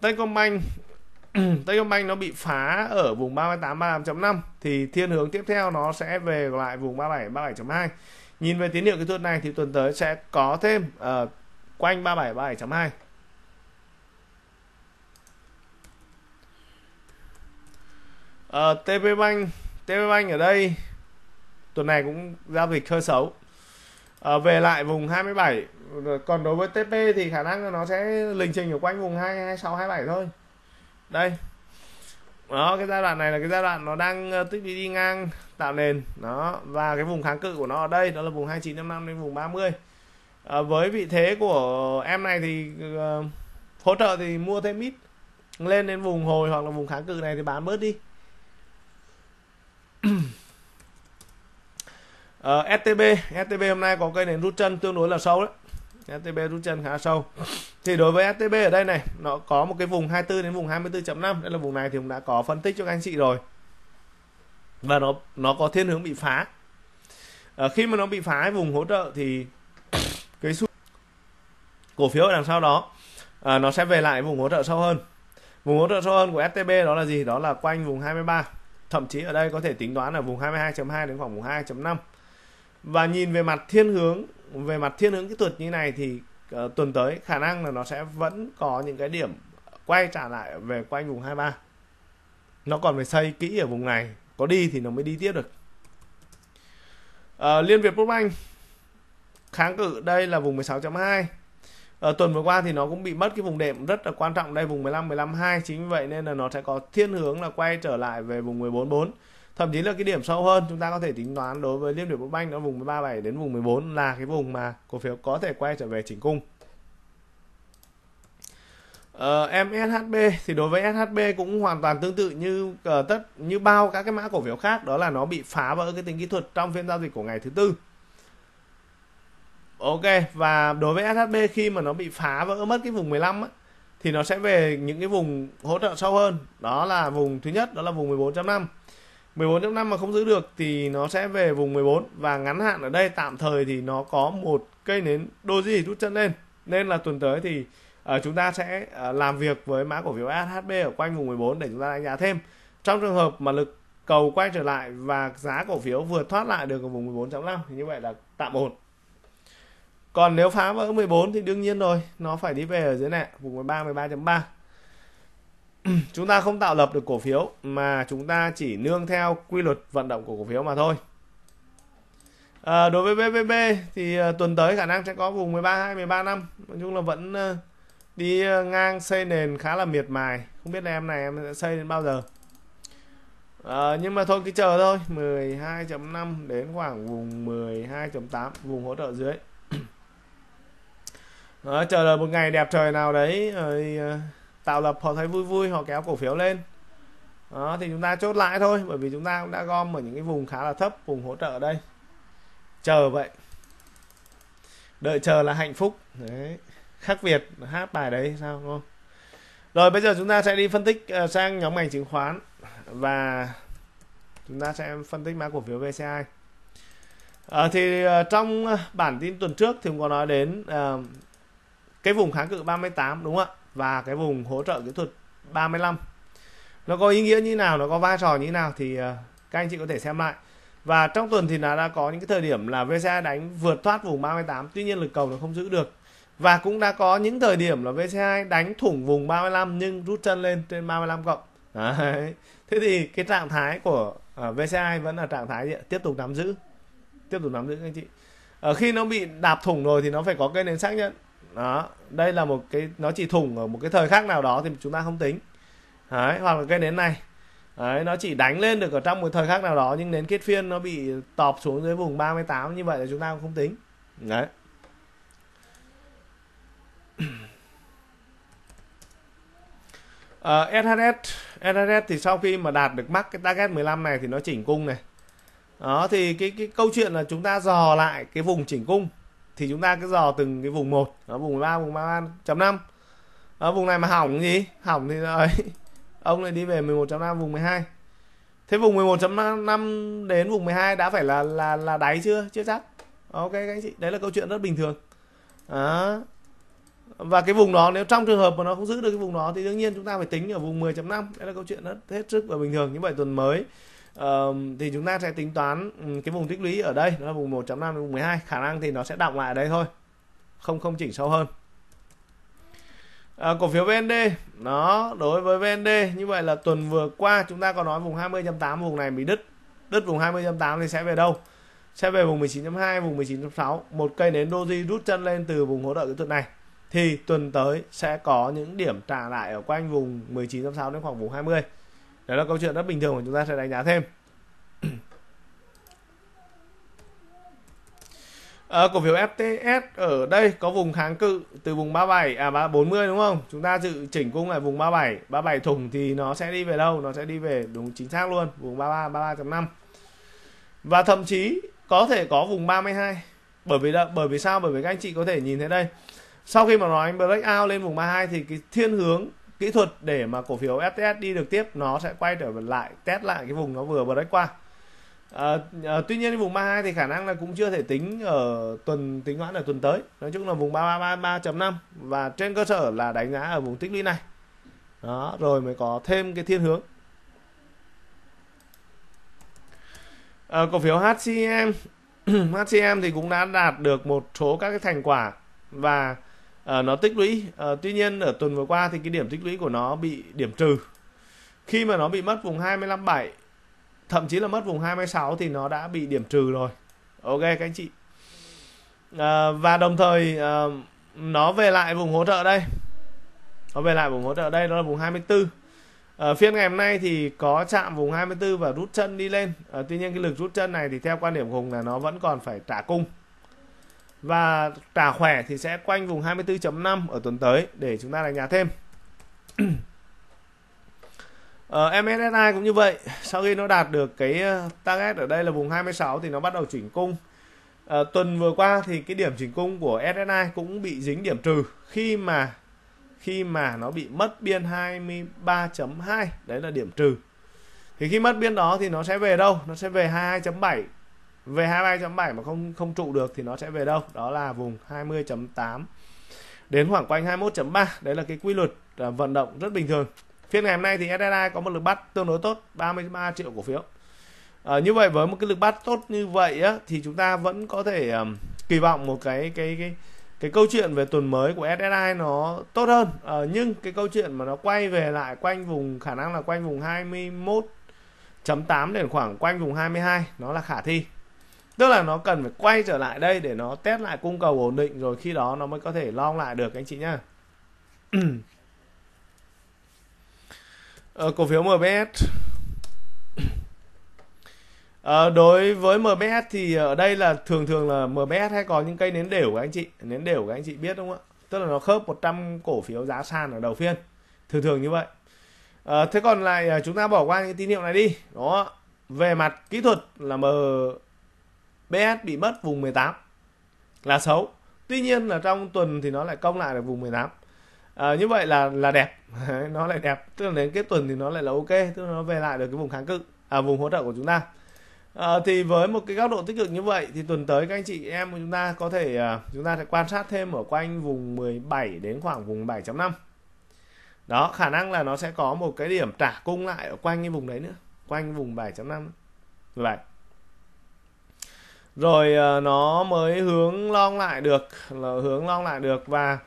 Techcombank Techcombank nó bị phá ở vùng 38 35.5 thì thiên hướng tiếp theo nó sẽ về lại vùng 37 37.2 Nhìn về tín hiệu kỹ thuật này thì tuần tới sẽ có thêm uh, quanh 3737.2. Uh, TP Bank, TP Bank ở đây tuần này cũng giao dịch hơi xấu. Uh, về lại vùng 27 còn đối với TP thì khả năng là nó sẽ lình trình ở quanh vùng 2 26 27 thôi. Đây. Đó cái giai đoạn này là cái giai đoạn nó đang ờ, tích đi đi ngang tạo nền nó và cái vùng kháng cự của nó ở đây đó là vùng 29.5 đến vùng 30 à, ờ, với vị thế của em này thì uh, hỗ trợ thì mua thêm ít lên đến vùng hồi hoặc là vùng kháng cự này thì bán bớt đi uh, STB STB hôm nay có cây nền rút chân tương đối là sâu đấy STB rút chân khá sâu thì đối với STB ở đây này nó có một cái vùng 24 đến vùng 24.5 đây là vùng này thì cũng đã có phân tích cho các anh chị rồi và nó nó có thiên hướng bị phá à, khi mà nó bị phá vùng hỗ trợ thì cái xu cổ phiếu ở đằng sau đó à, nó sẽ về lại vùng hỗ trợ sâu hơn vùng hỗ trợ sâu hơn của STB đó là gì đó là quanh vùng 23 thậm chí ở đây có thể tính toán ở vùng 22.2 đến khoảng vùng 2.5 và nhìn về mặt thiên hướng về mặt thiên hướng kỹ thuật như này thì uh, tuần tới khả năng là nó sẽ vẫn có những cái điểm quay trả lại về quanh vùng 23 nó còn phải xây kỹ ở vùng này có đi thì nó mới đi tiếp được à, Liên Việt Postbank kháng cự đây là vùng 16.2 à, ờ, tuần vừa qua thì nó cũng bị mất cái vùng đệm rất là quan trọng đây vùng 15 15 2 chính vì vậy nên là nó sẽ có thiên hướng là quay trở lại về vùng 14 4 thậm chí là cái điểm sâu hơn chúng ta có thể tính toán đối với Liên Việt Postbank nó vùng 13 7 đến vùng 14 là cái vùng mà cổ phiếu có thể quay trở về chỉnh cung Uh, em SHB thì đối với SHB cũng hoàn toàn tương tự như uh, tất như bao các cái mã cổ phiếu khác đó là nó bị phá vỡ cái tính kỹ thuật trong phiên giao dịch của ngày thứ tư. Ok và đối với SHB khi mà nó bị phá vỡ mất cái vùng 15 á thì nó sẽ về những cái vùng hỗ trợ sâu hơn, đó là vùng thứ nhất đó là vùng 14.5. 14.5 mà không giữ được thì nó sẽ về vùng 14 và ngắn hạn ở đây tạm thời thì nó có một cây nến doji rút chân lên nên là tuần tới thì uh, chúng ta sẽ uh, làm việc với mã cổ phiếu SHB ở quanh vùng 14 để chúng ta đánh giá thêm trong trường hợp mà lực cầu quay trở lại và giá cổ phiếu vượt thoát lại được ở vùng 14.5 thì như vậy là tạm ổn còn nếu phá vỡ 14 thì đương nhiên rồi nó phải đi về ở dưới này vùng 13 13.3 chúng ta không tạo lập được cổ phiếu mà chúng ta chỉ nương theo quy luật vận động của cổ phiếu mà thôi à, đối với BBB thì uh, tuần tới khả năng sẽ có vùng 13 2 13 năm nói chung là vẫn uh, đi ờ, ngang xây nền khá là miệt mài không biết là em này em sẽ xây đến bao giờ à, nhưng mà thôi cứ chờ thôi 12.5 đến khoảng vùng 12.8 vùng hỗ trợ dưới à, chờ đợi một ngày đẹp trời nào đấy rồi ờ, tạo lập họ thấy vui vui họ kéo cổ phiếu lên đó, thì chúng ta chốt lại thôi bởi vì chúng ta cũng đã gom ở những cái vùng khá là thấp vùng hỗ trợ ở đây chờ vậy đợi chờ là hạnh phúc đấy khác biệt hát bài đấy sao đúng không rồi bây giờ chúng ta sẽ đi phân tích ờ, sang nhóm ngành chứng khoán và chúng ta sẽ phân tích mã cổ phiếu VCI à, thì ờ, trong bản tin tuần trước thì cũng có nói đến à, cái vùng kháng cự 38 đúng không ạ và cái vùng hỗ trợ kỹ thuật 35 nó có ý nghĩa như nào nó có vai trò như nào thì các anh chị có thể xem lại và trong tuần thì nó đã có những cái thời điểm là VCI đánh vượt thoát vùng 38 tuy nhiên lực cầu nó không giữ được và cũng đã có những thời điểm là VC2 đánh thủng vùng 35 nhưng rút chân lên trên 35 cộng Đấy. thế thì cái trạng thái của uh, à, VC2 vẫn là trạng thái gì? tiếp tục nắm giữ tiếp tục nắm giữ anh chị ở ờ, khi nó bị đạp thủng rồi thì nó phải có cái nền xác nhận đó đây là một cái nó chỉ thủng ở một cái thời khắc nào đó thì chúng ta không tính Đấy, hoặc là cây nến này Đấy, nó chỉ đánh lên được ở trong một thời khắc nào đó nhưng nến kết phiên nó bị tọp xuống dưới vùng 38 như vậy là chúng ta cũng không tính. Đấy uh, ờ, SHS SHS thì sau khi mà đạt được mắc cái target 15 này thì nó chỉnh cung này đó thì cái cái câu chuyện là chúng ta dò lại cái vùng chỉnh cung thì chúng ta cứ dò từng cái vùng một đó, vùng 3 vùng 3 chấm 5 ở vùng này mà hỏng gì hỏng thì ấy ông lại đi về 11.5 vùng 12 thế vùng 11.5 đến vùng 12 đã phải là là là đáy chưa chưa chắc ok các anh chị đấy là câu chuyện rất bình thường đó và cái vùng đó nếu trong trường hợp mà nó không giữ được cái vùng đó thì đương nhiên chúng ta phải tính ở vùng 10.5 đấy là câu chuyện rất hết sức và bình thường như vậy tuần mới Uh, thì chúng ta sẽ tính toán cái vùng tích lũy ở đây đó là vùng 1.5 đến vùng 12 khả năng thì nó sẽ đọng lại ở đây thôi không không chỉnh sâu hơn à, cổ phiếu VND nó đối với VND như vậy là tuần vừa qua chúng ta có nói vùng 20.8 vùng này bị đứt đứt vùng 20.8 thì sẽ về đâu sẽ về vùng 19.2 vùng 19.6 một cây nến doji rút chân lên từ vùng hỗ trợ kỹ thuật này thì tuần tới sẽ có những điểm trả lại ở quanh vùng 19.6 đến khoảng vùng 20 đó là câu chuyện rất bình thường mà chúng ta sẽ đánh giá thêm à, cổ phiếu FTS ở đây có vùng kháng cự từ vùng 37 à 40 đúng không chúng ta dự chỉnh cung lại vùng 37 37 thùng thì nó sẽ đi về đâu nó sẽ đi về đúng chính xác luôn vùng 33 33.5 và thậm chí có thể có vùng 32 bởi vì bởi vì sao bởi vì các anh chị có thể nhìn thấy đây sau khi mà nó anh break out lên vùng 32 thì cái thiên hướng kỹ thuật để mà cổ phiếu FTS đi được tiếp nó sẽ quay trở lại test lại cái vùng nó vừa break qua à, à, tuy nhiên vùng 32 thì khả năng là cũng chưa thể tính ở tuần tính hoãn ở tuần tới nói chung là vùng 3333.5 và trên cơ sở là đánh giá ở vùng tích lũy này đó rồi mới có thêm cái thiên hướng à, cổ phiếu HCM HCM thì cũng đã đạt được một số các cái thành quả và à, nó tích lũy à, tuy nhiên ở tuần vừa qua thì cái điểm tích lũy của nó bị điểm trừ khi mà nó bị mất vùng 257 thậm chí là mất vùng 26 thì nó đã bị điểm trừ rồi ok các anh chị à, và đồng thời à, nó về lại vùng hỗ trợ đây nó về lại vùng hỗ trợ đây đó là vùng 24 ở phiên ngày hôm nay thì có chạm vùng 24 và rút chân đi lên à, tuy nhiên cái lực rút chân này thì theo quan điểm hùng là nó vẫn còn phải trả cung và trả khỏe thì sẽ quanh vùng 24.5 ở tuần tới để chúng ta đánh giá thêm ở ờ, MSCI cũng như vậy sau khi nó đạt được cái ờ, target ở đây là vùng 26 thì nó bắt đầu chỉnh cung à, tuần vừa qua thì cái điểm chỉnh cung của SSI cũng bị dính điểm trừ khi mà khi mà nó bị mất biên 23.2 đấy là điểm trừ thì khi mất biên đó thì nó sẽ về đâu nó sẽ về 22.7 về 23.7 mà không không trụ được thì nó sẽ về đâu đó là vùng 20.8 đến khoảng quanh 21.3 đấy là cái quy luật à, vận động rất bình thường phiên ngày hôm nay thì SSI có một lực bắt tương đối tốt 33 triệu cổ phiếu à, như vậy với một cái lực bắt tốt như vậy á, thì chúng ta vẫn có thể um, kỳ vọng một cái cái cái cái câu chuyện về tuần mới của SSI nó tốt hơn à, nhưng cái câu chuyện mà nó quay về lại quanh vùng khả năng là quanh vùng 21.8 đến khoảng quanh vùng 22 nó là khả thi tức là nó cần phải quay trở lại đây để nó test lại cung cầu ổn định rồi khi đó nó mới có thể long lại được anh chị nhá ờ, cổ phiếu MBS ờ, đối với MBS thì ở đây là thường thường là MBS hay có những cây nến đều của anh chị nến đều của anh chị biết đúng không ạ tức là nó khớp 100 cổ phiếu giá sàn ở đầu phiên thường thường như vậy ờ, thế còn lại à, chúng ta bỏ qua những tín hiệu này đi đó về mặt kỹ thuật là M BS bị mất vùng 18 là xấu tuy nhiên là trong tuần thì nó lại công lại được vùng 18 à, ờ, như vậy là là đẹp nó lại đẹp tức là đến kết tuần thì nó lại là ok tức là nó về lại được cái vùng kháng cự à, vùng hỗ trợ của chúng ta à, thì với một cái góc độ tích cực như vậy thì tuần tới các anh chị em của chúng ta có thể à, chúng ta sẽ quan sát thêm ở quanh vùng 17 đến khoảng vùng 7.5 đó khả năng là nó sẽ có một cái điểm trả cung lại ở quanh cái vùng đấy nữa quanh vùng 7.5 17 rồi ờ, nó mới hướng long lại được là hướng long lại được và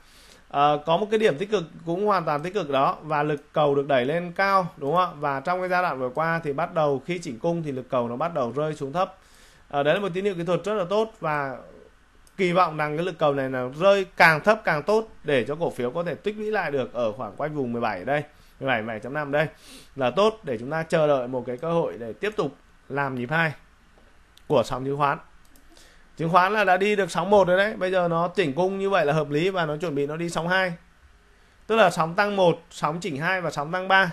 à, có một cái điểm tích cực cũng hoàn toàn tích cực đó và lực cầu được đẩy lên cao đúng không ạ và trong cái giai đoạn vừa qua thì bắt đầu khi chỉnh cung thì lực cầu nó bắt đầu rơi xuống thấp à, đấy là một tín hiệu kỹ thuật rất là tốt và kỳ vọng rằng cái lực cầu này là rơi càng thấp càng tốt để cho cổ phiếu có thể tích lũy lại được ở khoảng quanh vùng 17 đây 17 17 năm đây là tốt để chúng ta chờ đợi một cái cơ hội để tiếp tục làm nhịp hai của sóng chứng khoán chứng khoán là đã đi được sóng 1 rồi đấy bây giờ nó chỉnh cung như vậy là hợp lý và nó chuẩn bị nó đi sóng 2 tức là sóng tăng 1 sóng chỉnh 2 và sóng tăng 3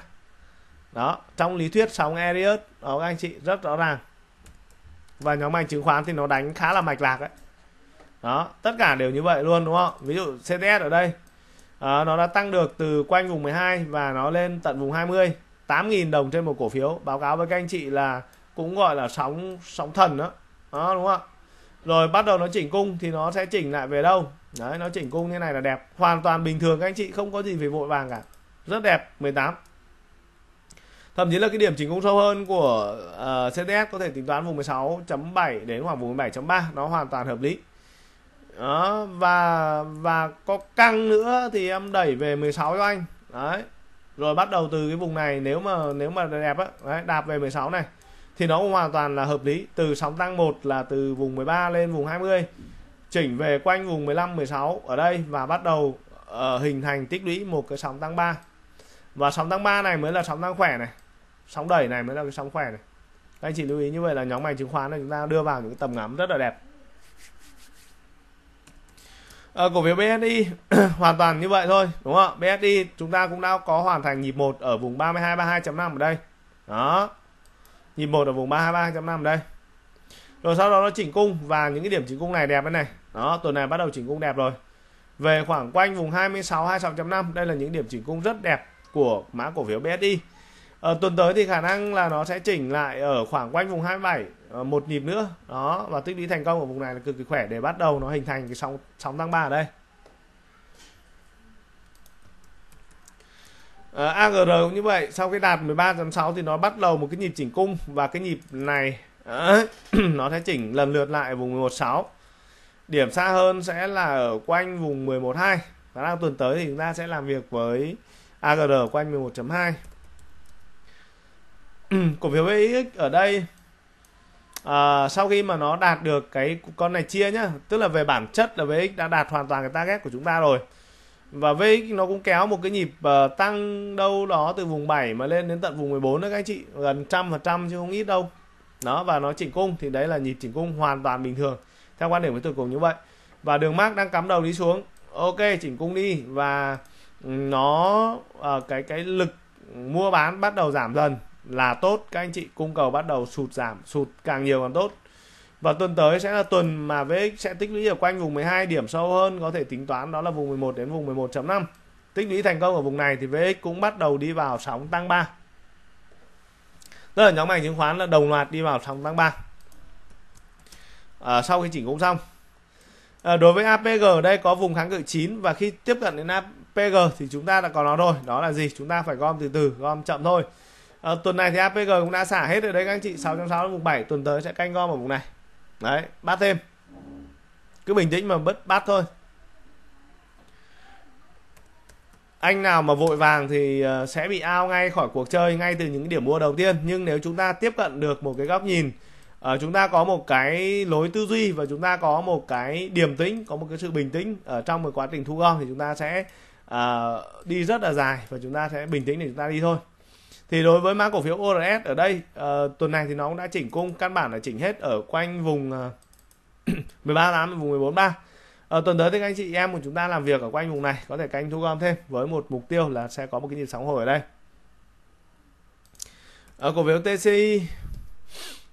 đó trong lý thuyết sóng Arias đó các anh chị rất rõ ràng và nhóm ngành chứng khoán thì nó đánh khá là mạch lạc đấy đó tất cả đều như vậy luôn đúng không ví dụ CTS ở đây à, nó đã tăng được từ quanh vùng 12 và nó lên tận vùng 20 8.000 đồng trên một cổ phiếu báo cáo với các anh chị là cũng gọi là sóng sóng thần đó, đó đúng không ạ rồi bắt đầu nó chỉnh cung thì nó sẽ chỉnh lại về đâu đấy nó chỉnh cung như này là đẹp hoàn toàn bình thường các anh chị không có gì phải vội vàng cả rất đẹp 18 thậm chí là cái điểm chỉnh cung sâu hơn của uh, ờ, CTS có thể tính toán vùng 16.7 đến khoảng vùng 17.3 nó hoàn toàn hợp lý đó, và và có căng nữa thì em đẩy về 16 cho anh đấy rồi bắt đầu từ cái vùng này nếu mà nếu mà đẹp á đạp về 16 này thì nó hoàn toàn là hợp lý từ sóng tăng 1 là từ vùng 13 lên vùng 20 chỉnh về quanh vùng 15 16 ở đây và bắt đầu uh, hình thành tích lũy một cái sóng tăng 3 và sóng tăng 3 này mới là sóng tăng khỏe này sóng đẩy này mới là cái sóng khỏe này các anh chị lưu ý như vậy là nhóm ngành chứng khoán này chúng ta đưa vào những tầm ngắm rất là đẹp à, cổ phiếu BSI hoàn toàn như vậy thôi đúng không BSI chúng ta cũng đã có hoàn thành nhịp một ở vùng 32 32.5 ở đây đó nhịp một ở vùng 323.5 đây rồi sau đó nó chỉnh cung và những cái điểm chỉnh cung này đẹp thế này đó tuần này bắt đầu chỉnh cung đẹp rồi về khoảng quanh vùng 26 26.5 đây là những điểm chỉnh cung rất đẹp của mã cổ phiếu BSI ở ờ, tuần tới thì khả năng là nó sẽ chỉnh lại ở khoảng quanh vùng 27 ờ, một nhịp nữa đó và tích lũy thành công ở vùng này là cực kỳ khỏe để bắt đầu nó hình thành cái sóng sóng tăng ba ở đây À, ờ, AGR cũng như vậy, sau cái đạt 13.6 thì nó bắt đầu một cái nhịp chỉnh cung và cái nhịp này à, nó sẽ chỉnh lần lượt lại vùng 11.6. Điểm xa hơn sẽ là ở quanh vùng 11.2. Và năng tuần tới thì chúng ta sẽ làm việc với AGR quanh 11.2. Cổ phiếu VX ở đây à, sau khi mà nó đạt được cái con này chia nhá, tức là về bản chất là VX đã đạt hoàn toàn cái target của chúng ta rồi và VX nó cũng kéo một cái nhịp ờ, tăng đâu đó từ vùng 7 mà lên đến tận vùng 14 đó các anh chị gần trăm phần trăm chứ không ít đâu đó và nó chỉnh cung thì đấy là nhịp chỉnh cung hoàn toàn bình thường theo quan điểm của tôi cũng như vậy và đường mắc đang cắm đầu đi xuống ok chỉnh cung đi và ừ, nó ờ, cái cái lực mua bán bắt đầu giảm dần là tốt các anh chị cung cầu bắt đầu sụt giảm sụt càng nhiều càng tốt và tuần tới sẽ là tuần mà VX sẽ tích lũy ở quanh vùng 12 điểm sâu hơn có thể tính toán đó là vùng 11 đến vùng 11.5 tích lũy thành công ở vùng này thì VX cũng bắt đầu đi vào sóng tăng 3 tức là nhóm ngành chứng khoán là đồng loạt đi vào sóng tăng 3 à, sau khi chỉnh cũng xong à, đối với APG ở đây có vùng kháng cự 9 và khi tiếp cận đến APG thì chúng ta đã có nó rồi đó là gì chúng ta phải gom từ từ gom chậm thôi à, tuần này thì APG cũng đã xả hết rồi đấy các anh chị 660 vùng 7 tuần tới sẽ canh gom ở vùng này đấy bát thêm cứ bình tĩnh mà bất bắt thôi anh nào mà vội vàng thì ờ, sẽ bị ao ngay khỏi cuộc chơi ngay từ những điểm mua đầu tiên nhưng nếu chúng ta tiếp cận được một cái góc nhìn uh, chúng ta có một cái lối tư duy và chúng ta có một cái điểm tĩnh có một cái sự bình tĩnh ở trong một quá trình thu gom thì chúng ta sẽ uh, đi rất là dài và chúng ta sẽ bình tĩnh để chúng ta đi thôi thì đối với mã cổ phiếu ORS ở đây uh, tuần này thì nó cũng đã chỉnh cung căn bản là chỉnh hết ở quanh vùng uh, ờ, 138 vùng 143 ở ờ, tuần tới thì các anh chị em của chúng ta làm việc ở quanh vùng này có thể các anh thu gom thêm với một mục tiêu là sẽ có một cái nhịp sóng hồi ở đây ở cổ phiếu TCI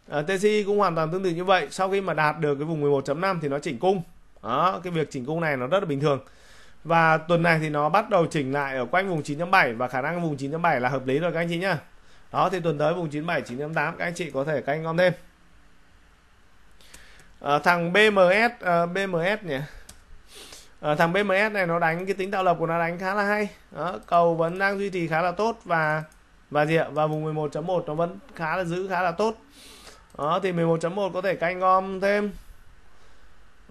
ở TCI cũng hoàn toàn tương tự như vậy sau khi mà đạt được cái vùng 11.5 thì nó chỉnh cung đó cái việc chỉnh cung này nó rất là bình thường và tuần này thì nó bắt đầu chỉnh lại ở quanh vùng 9.7 và khả năng vùng 9.7 là hợp lý rồi các anh chị nhá đó thì tuần tới vùng 97 9.8 các anh chị có thể canh ngon thêm à, thằng BMS à, ờ, BMS nhỉ à, thằng BMS này nó đánh cái tính tạo lập của nó đánh khá là hay đó, cầu vẫn đang duy trì khá là tốt và và gì ạ và vùng 11.1 nó vẫn khá là giữ khá là tốt đó thì 11.1 có thể canh ngon thêm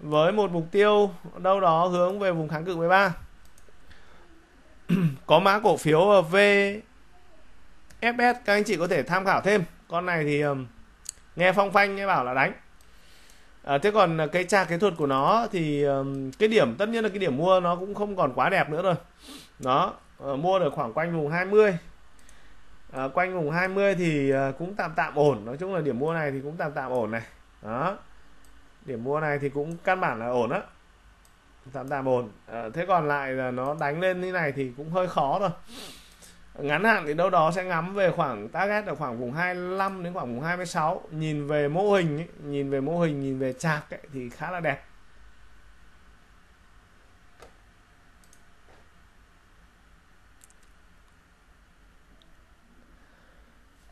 với một mục tiêu đâu đó hướng về vùng kháng cự 13 có mã cổ phiếu ờ, VFS các anh chị có thể tham khảo thêm con này thì nghe phong phanh nghe bảo là đánh à, thế còn ờ, cái tra kỹ thuật của nó thì cái điểm tất nhiên là cái điểm mua nó cũng không còn quá đẹp nữa rồi đó mua được khoảng quanh vùng 20 à, quanh vùng 20 thì cũng tạm tạm ổn nói chung là điểm mua này thì cũng tạm tạm ổn này đó điểm mua này thì cũng căn bản là ổn á tạm tạm ổn à, thế còn lại là nó đánh lên như này thì cũng hơi khó rồi ngắn hạn thì đâu đó sẽ ngắm về khoảng target ở khoảng vùng 25 đến khoảng vùng 26 nhìn về mô hình ấy, nhìn về mô hình nhìn về chạc ấy, thì khá là đẹp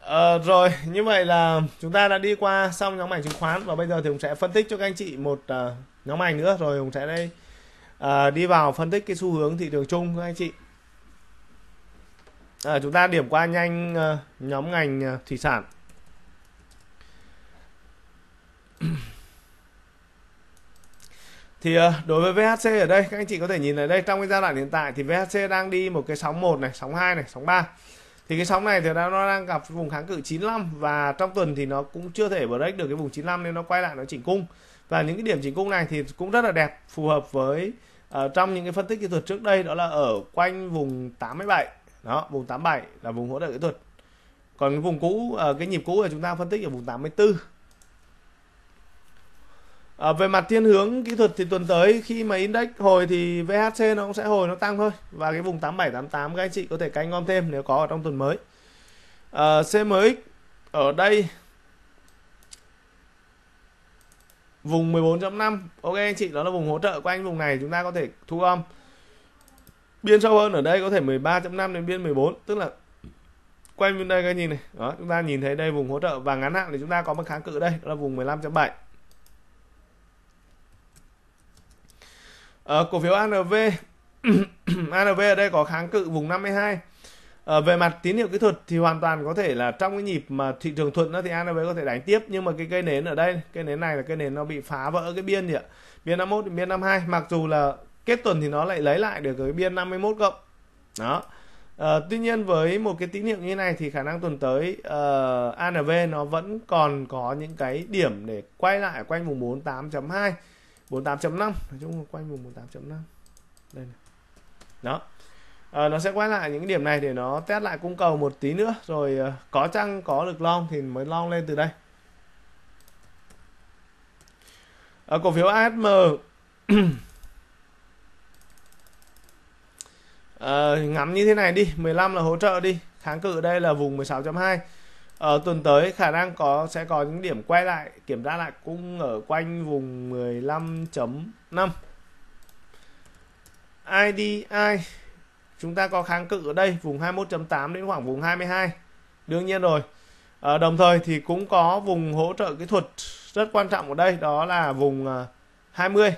À, rồi như vậy là chúng ta đã đi qua xong nhóm ngành chứng khoán và bây giờ thì hùng sẽ phân tích cho các anh chị một uh, nhóm ngành nữa rồi hùng sẽ đây uh, đi vào phân tích cái xu hướng thị trường chung các anh chị à, chúng ta điểm qua nhanh uh, nhóm ngành uh, thủy sản thì uh, đối với VHC ở đây các anh chị có thể nhìn ở đây trong cái giai đoạn hiện tại thì VHC đang đi một cái sóng 1 này sóng 2 này sóng 3 thì cái sóng này thì nó đang gặp vùng kháng cự 95 và trong tuần thì nó cũng chưa thể break được cái vùng 95 nên nó quay lại nó chỉnh cung và những cái điểm chỉnh cung này thì cũng rất là đẹp phù hợp với uh, trong những cái phân tích kỹ thuật trước đây đó là ở quanh vùng 87 đó vùng 87 là vùng hỗ trợ kỹ thuật còn cái vùng cũ uh, cái nhịp cũ là chúng ta phân tích ở vùng 84 À, về mặt thiên hướng kỹ thuật thì tuần tới khi mà index hồi thì VHC nó cũng sẽ hồi nó tăng thôi và cái vùng 8788 các anh chị có thể canh ngon thêm nếu có ở trong tuần mới. À, ờ, CMX ở đây vùng 14.5 ok anh chị đó là vùng hỗ trợ quanh vùng này chúng ta có thể thu âm biên sâu hơn ở đây có thể 13.5 đến biên 14 tức là quanh bên đây các anh nhìn này đó chúng ta nhìn thấy đây vùng hỗ trợ và ngắn hạn thì chúng ta có một kháng cự đây đó là vùng 15.7 à, cổ phiếu ANV ANV ở đây có kháng cự vùng 52 à, ờ, về mặt tín hiệu kỹ thuật thì hoàn toàn có thể là trong cái nhịp mà thị trường thuận đó thì ANV có thể đánh tiếp nhưng mà cái cây nến ở đây cây nến này là cây nến nó bị phá vỡ cái biên gì ạ biên 51 biên 52 mặc dù là kết tuần thì nó lại lấy lại được cái biên 51 cộng đó à, tuy nhiên với một cái tín hiệu như này thì khả năng tuần tới uh, ANV nó vẫn còn có những cái điểm để quay lại quanh vùng 48.2 48.5 nói chung quanh vùng 48.5 đây này. đó à, nó sẽ quay lại những điểm này để nó test lại cung cầu một tí nữa rồi uh, có chăng có được long thì mới long lên từ đây à, cổ phiếu ASM à, ngắm như thế này đi 15 là hỗ trợ đi kháng cự đây là vùng 16.2 Ờ, tuần tới khả năng có sẽ có những điểm quay lại kiểm tra lại cũng ở quanh vùng 15.5 IDI chúng ta có kháng cự ở đây vùng 21.8 đến khoảng vùng 22 đương nhiên rồi à, đồng thời thì cũng có vùng hỗ trợ kỹ thuật rất quan trọng ở đây đó là vùng 20 ờ,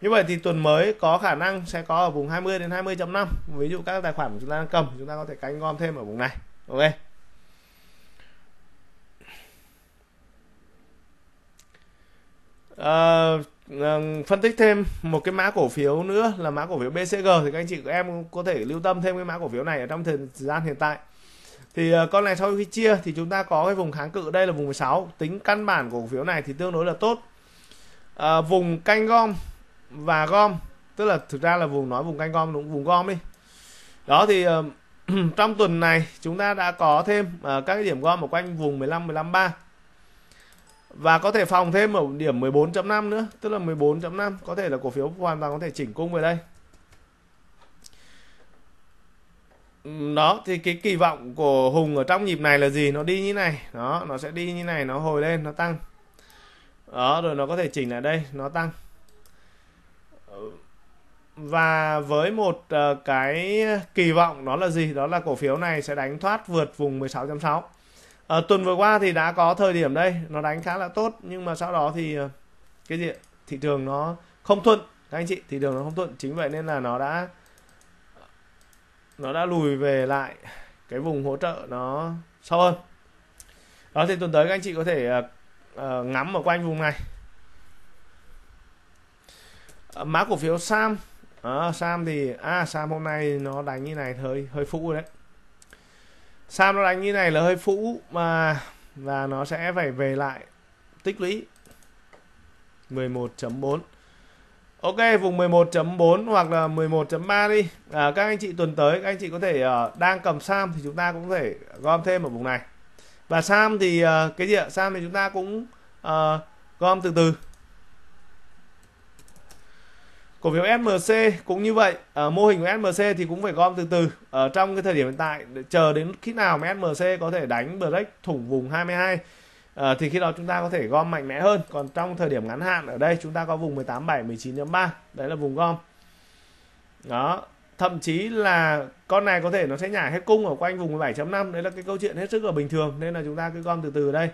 như vậy thì tuần mới có khả năng sẽ có ở vùng 20 đến 20.5 ví dụ các tài khoản của chúng ta đang cầm chúng ta có thể canh gom thêm ở vùng này ok à, phân tích thêm một cái mã cổ phiếu nữa là mã cổ phiếu BCG thì các anh chị của em có thể lưu tâm thêm cái mã cổ phiếu này ở trong thời gian hiện tại thì ờ, con này sau khi chia thì chúng ta có cái vùng kháng cự đây là vùng 16 tính căn bản của cổ phiếu này thì tương đối là tốt à, vùng canh gom và gom tức là thực ra là vùng nói vùng canh gom đúng vùng gom đi đó thì uh, trong tuần này chúng ta đã có thêm uh, các cái điểm gom ở quanh vùng 15 15 3 và có thể phòng thêm ở điểm 14.5 nữa tức là 14.5 có thể là cổ phiếu hoàn toàn có thể chỉnh cung về đây đó thì cái kỳ vọng của Hùng ở trong nhịp này là gì nó đi như này đó nó sẽ đi như này nó hồi lên nó tăng đó rồi nó có thể chỉnh lại đây nó tăng và với một ờ, cái kỳ vọng đó là gì đó là cổ phiếu này sẽ đánh thoát vượt vùng 16.6 à, tuần vừa qua thì đã có thời điểm đây nó đánh khá là tốt nhưng mà sau đó thì ờ, cái gì thị trường nó không thuận các anh chị thị trường nó không thuận chính vậy nên là nó đã nó đã lùi về lại cái vùng hỗ trợ nó sâu hơn đó thì tuần tới các anh chị có thể uh, ngắm ở quanh vùng này uh, mã cổ phiếu sam uh, sam thì a à, sam hôm nay nó đánh như này hơi hơi phụ đấy Sam nó đánh như này là hơi phũ mà và nó sẽ phải về lại tích lũy 11.4 Ok vùng 11.4 hoặc là 11.3 đi à, Các anh chị tuần tới các anh chị có thể uh, đang cầm Sam thì chúng ta cũng thể gom thêm ở vùng này Và Sam thì uh, cái gì ạ Sam thì chúng ta cũng uh, gom từ từ cổ phiếu SMC cũng như vậy à, mô hình của SMC thì cũng phải gom từ từ ở ờ, trong cái thời điểm hiện tại chờ đến khi nào mà SMC có thể đánh break thủng vùng 22 à, ờ, thì khi đó chúng ta có thể gom mạnh mẽ hơn còn trong thời điểm ngắn hạn ở đây chúng ta có vùng 18.7, 19.3 đấy là vùng gom đó thậm chí là con này có thể nó sẽ nhảy hết cung ở quanh vùng 17.5 đấy là cái câu chuyện hết sức là bình thường nên là chúng ta cứ gom từ từ ở đây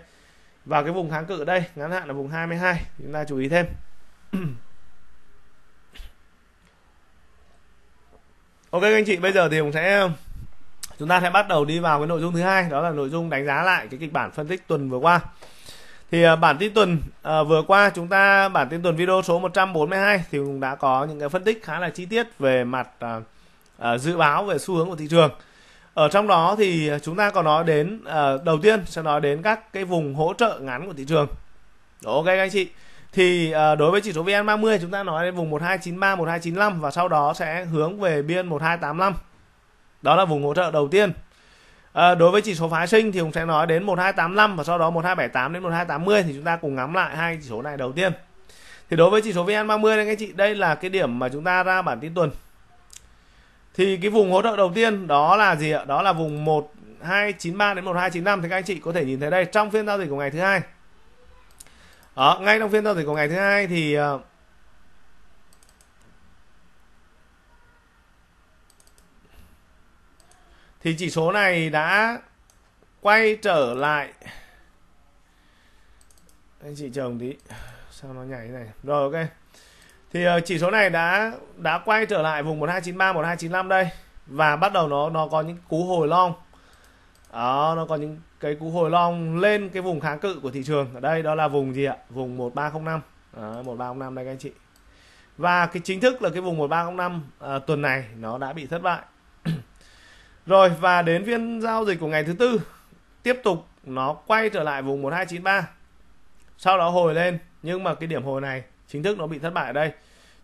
và cái vùng kháng cự ở đây ngắn hạn là vùng 22 chúng ta chú ý thêm ok anh chị bây giờ thì cũng sẽ um, chúng ta sẽ bắt đầu đi vào cái nội dung thứ hai đó là nội dung đánh giá lại cái kịch bản phân tích tuần vừa qua thì uh, bản tin tuần à, vừa qua chúng ta bản tin tuần video số 142 thì cũng đã có những cái phân tích khá là chi tiết về mặt à, à, dự báo về xu hướng của thị trường ở trong đó thì chúng ta có nói đến à, đầu tiên sẽ nói đến các cái vùng hỗ trợ ngắn của thị trường Đó, ok các anh chị thì ờ, đối với chỉ số VN30 chúng ta nói đến vùng 1293 1295 và sau đó sẽ hướng về biên 1285 đó là vùng hỗ trợ đầu tiên ờ, đối với chỉ số phái sinh thì cũng sẽ nói đến 1285 và sau đó 1278 đến 1280 thì chúng ta cùng ngắm lại hai chỉ số này đầu tiên thì đối với chỉ số VN30 anh chị đây là cái điểm mà chúng ta ra bản tin tuần thì cái vùng hỗ trợ đầu tiên đó là gì ạ đó là vùng 1293 đến 1295 thì các anh chị có thể nhìn thấy đây trong phiên giao dịch của ngày thứ hai ở ngay trong phiên giao dịch của ngày thứ hai thì ờ, thì chỉ số này đã quay trở lại anh chị chồng tí sao nó nhảy thế này rồi ok thì uh, chỉ số này đã đã quay trở lại vùng 1293 1295 đây và bắt đầu nó nó có những cú hồi long đó nó có những cái cú hồi long lên cái vùng kháng cự của thị trường ở đây đó là vùng gì ạ vùng 1305 à, 1305 đây các anh chị và cái chính thức là cái vùng 1305 à, tuần này nó đã bị thất bại rồi và đến phiên giao dịch của ngày thứ tư tiếp tục nó quay trở lại vùng 1293 sau đó hồi lên nhưng mà cái điểm hồi này chính thức nó bị thất bại ở đây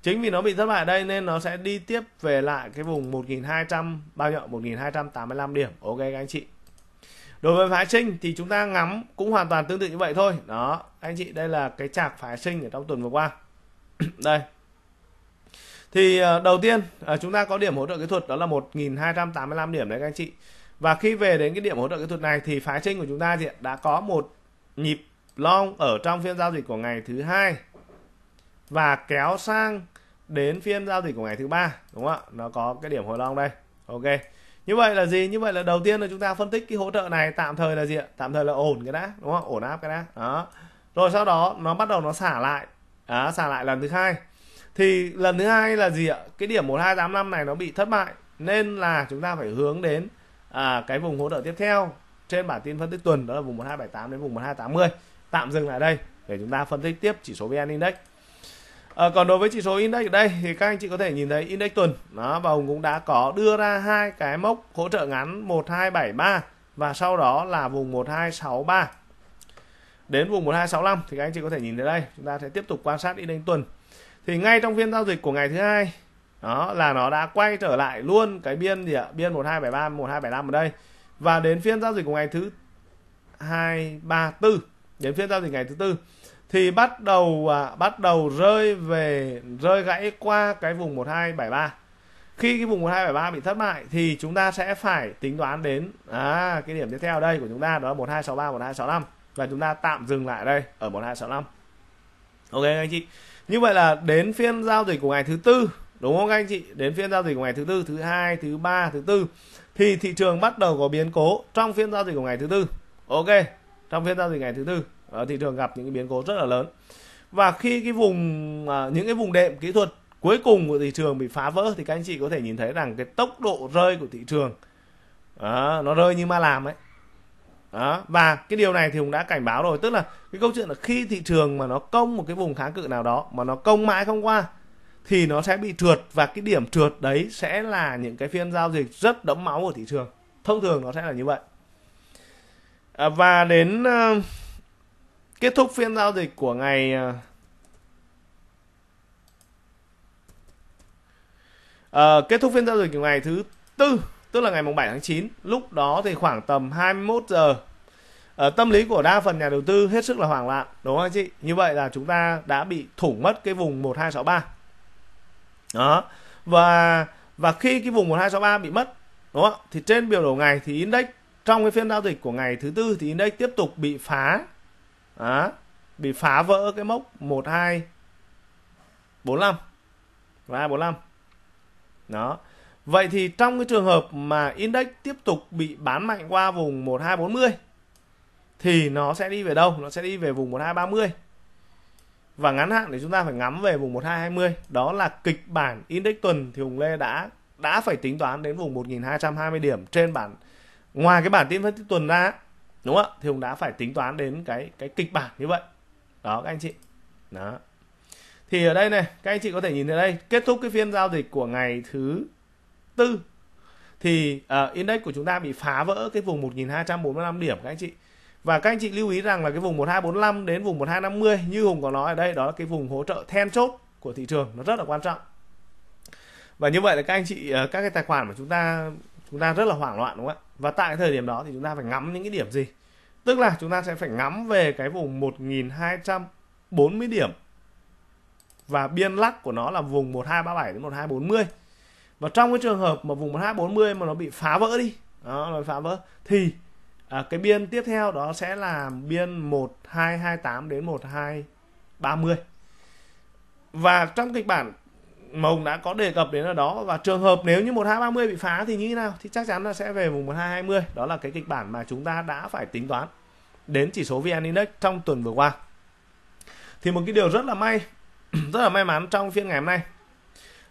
chính vì nó bị thất bại ở đây nên nó sẽ đi tiếp về lại cái vùng 1200 bao nhiêu 1285 điểm ok các anh chị đối với phái sinh thì chúng ta ngắm cũng hoàn toàn tương tự như vậy thôi đó anh chị đây là cái chạc phái sinh ở trong tuần vừa qua đây thì ờ, đầu tiên ờ, chúng ta có điểm hỗ trợ kỹ thuật đó là 1285 điểm đấy các anh chị và khi về đến cái điểm hỗ trợ kỹ thuật này thì phái sinh của chúng ta diện đã có một nhịp long ở trong phiên giao dịch của ngày thứ hai và kéo sang đến phiên giao dịch của ngày thứ ba đúng không ạ nó có cái điểm hồi long đây ok như vậy là gì như vậy là đầu tiên là chúng ta phân tích cái hỗ trợ này tạm thời là gì ạ tạm thời là ổn cái đã đúng không ổn áp cái đã đó rồi sau đó nó bắt đầu nó xả lại đó, xả lại lần thứ hai thì lần thứ hai là gì ạ cái điểm một hai tám 1285 này nó bị thất bại nên là chúng ta phải hướng đến à, cái vùng hỗ trợ tiếp theo trên bản tin phân tích tuần đó là vùng 1278 đến vùng 1280 tạm dừng lại đây để chúng ta phân tích tiếp chỉ số VN Index À, còn đối với chỉ số index ở đây thì các anh chị có thể nhìn thấy index tuần đó và Hùng cũng đã có đưa ra hai cái mốc hỗ trợ ngắn 1273 và sau đó là vùng 1263 đến vùng 1265 thì các anh chị có thể nhìn thấy đây chúng ta sẽ tiếp tục quan sát index tuần thì ngay trong phiên giao dịch của ngày thứ hai đó là nó đã quay trở lại luôn cái biên gì ạ biên 1273 1275 ở đây và đến phiên giao dịch của ngày thứ 2 3 4 đến phiên giao dịch ngày thứ tư thì bắt đầu à, bắt đầu rơi về rơi gãy qua cái vùng 1273 khi cái vùng 1273 bị thất bại thì chúng ta sẽ phải tính toán đến à, cái điểm tiếp theo đây của chúng ta đó là 1263 1265 và chúng ta tạm dừng lại đây ở 1265 ok anh chị như vậy là đến phiên giao dịch của ngày thứ tư đúng không anh chị đến phiên giao dịch của ngày thứ tư thứ hai thứ ba thứ tư thì thị trường bắt đầu có biến cố trong phiên giao dịch của ngày thứ tư ok trong phiên giao dịch ngày thứ tư Ờ, thị trường gặp những cái biến cố rất là lớn và khi cái vùng à, những cái vùng đệm kỹ thuật cuối cùng của thị trường bị phá vỡ thì các anh chị có thể nhìn thấy rằng cái tốc độ rơi của thị trường nó rơi như ma làm ấy đó. và cái điều này thì cũng đã cảnh báo rồi tức là cái câu chuyện là khi thị trường mà nó công một cái vùng kháng cự nào đó mà nó công mãi không qua thì nó sẽ bị trượt và cái điểm trượt đấy sẽ là những cái phiên giao dịch rất đẫm máu của thị trường thông thường nó sẽ là như vậy à, và đến uh, Kết thúc phiên giao dịch của ngày à, à, kết thúc phiên giao dịch của ngày thứ tư tức là ngày mùng 7 tháng 9 lúc đó thì khoảng tầm 21 giờ à, tâm lý của đa phần nhà đầu tư hết sức là hoảng loạn đúng không anh chị như vậy là chúng ta đã bị thủng mất cái vùng 1263 đó và và khi cái vùng 1263 bị mất đúng không thì trên biểu đồ ngày thì index trong cái phiên giao dịch của ngày thứ tư thì index tiếp tục bị phá à bị phá vỡ cái mốc 1 2 45 và 2 45 đó vậy thì trong cái trường hợp mà index tiếp tục bị bán mạnh qua vùng 1240 thì nó sẽ đi về đâu nó sẽ đi về vùng 1230 và ngắn hạn thì chúng ta phải ngắm về vùng 1220 đó là kịch bản index tuần thì Hùng Lê đã đã phải tính toán đến vùng 1220 điểm trên bản ngoài cái bản tin phân tích tuần ra đúng không ạ thì hùng đã phải tính toán đến cái cái kịch bản như vậy đó các anh chị đó thì ở đây này các anh chị có thể nhìn thấy đây kết thúc cái phiên giao dịch của ngày thứ tư thì uh, index của chúng ta bị phá vỡ cái vùng 1245 điểm các anh chị và các anh chị lưu ý rằng là cái vùng 1245 đến vùng 1250 như Hùng có nói ở đây đó là cái vùng hỗ trợ then chốt của thị trường nó rất là quan trọng và như vậy là các anh chị ờ, các cái tài khoản của chúng ta chúng ta rất là hoảng loạn đúng không ạ và tại thời điểm đó thì chúng ta phải ngắm những cái điểm gì Tức là chúng ta sẽ phải ngắm về cái vùng 1240 điểm và biên lắc của nó là vùng 1237 đến 1240. Và trong cái trường hợp mà vùng 1240 mà nó bị phá vỡ đi, đó, nó phá vỡ thì à, cái biên tiếp theo đó sẽ là biên 1228 đến 1230. Và trong kịch bản mông đã có đề cập đến ở đó và trường hợp nếu như 1230 bị phá thì như thế nào thì chắc chắn là sẽ về vùng 1220 đó là cái kịch bản mà chúng ta đã phải tính toán đến chỉ số VN Index trong tuần vừa qua. Thì một cái điều rất là may, rất là may mắn trong phiên ngày hôm nay.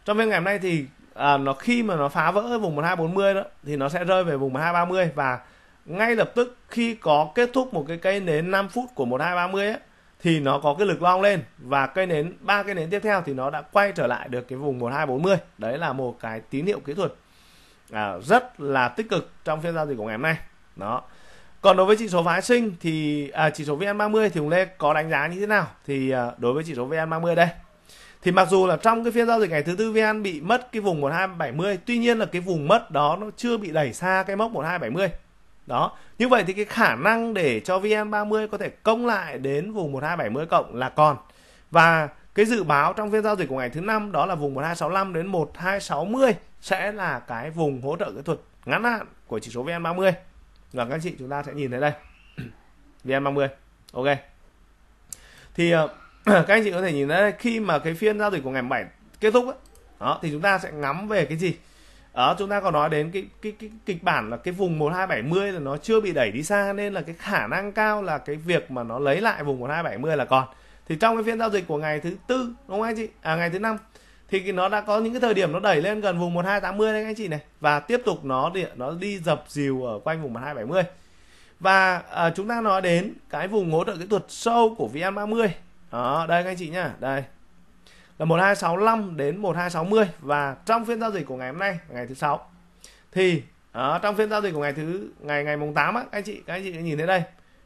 Trong phiên ngày hôm nay thì à, nó khi mà nó phá vỡ vùng 1240 đó thì nó sẽ rơi về vùng 1230 và ngay lập tức khi có kết thúc một cái cây nến 5 phút của 1230 ấy, thì nó có cái lực long lên và cây nến ba cây nến tiếp theo thì nó đã quay trở lại được cái vùng 1240. Đấy là một cái tín hiệu kỹ thuật à, rất là tích cực trong phiên giao dịch của ngày hôm nay. Đó. Còn đối với chỉ số phái sinh thì à, chỉ số VN30 thì Hùng Lê có đánh giá như thế nào? Thì à, đối với chỉ số VN30 đây. Thì mặc dù là trong cái phiên giao dịch ngày thứ tư VN bị mất cái vùng 1270, tuy nhiên là cái vùng mất đó nó chưa bị đẩy xa cái mốc 1270. Đó. Như vậy thì cái khả năng để cho VN30 có thể công lại đến vùng 1270 cộng là còn. Và cái dự báo trong phiên giao dịch của ngày thứ năm đó là vùng 1265 đến 1260 sẽ là cái vùng hỗ trợ kỹ thuật ngắn hạn của chỉ số VN30 và các anh chị chúng ta sẽ nhìn thấy đây vn30 ok thì ờ, các anh chị có thể nhìn thấy khi mà cái phiên giao dịch của ngày 7 kết thúc ấy, đó thì chúng ta sẽ ngắm về cái gì đó chúng ta có nói đến cái cái cái kịch bản là cái vùng 1270 là nó chưa bị đẩy đi xa nên là cái khả năng cao là cái việc mà nó lấy lại vùng 1270 là còn thì trong cái phiên giao dịch của ngày thứ tư đúng không anh chị à ngày thứ năm thì nó đã có những cái thời điểm nó đẩy lên gần vùng 1280 đấy các anh chị này và tiếp tục nó đi nó đi dập dìu ở quanh vùng 1270 và à, chúng ta nói đến cái vùng hỗ trợ kỹ thuật sâu của VN30 đó đây các anh chị nhá đây là 1265 đến 1260 và trong phiên giao dịch của ngày hôm nay ngày thứ sáu thì đó, trong phiên giao dịch của ngày thứ ngày ngày mùng 8 á anh chị các anh chị nhìn thấy đây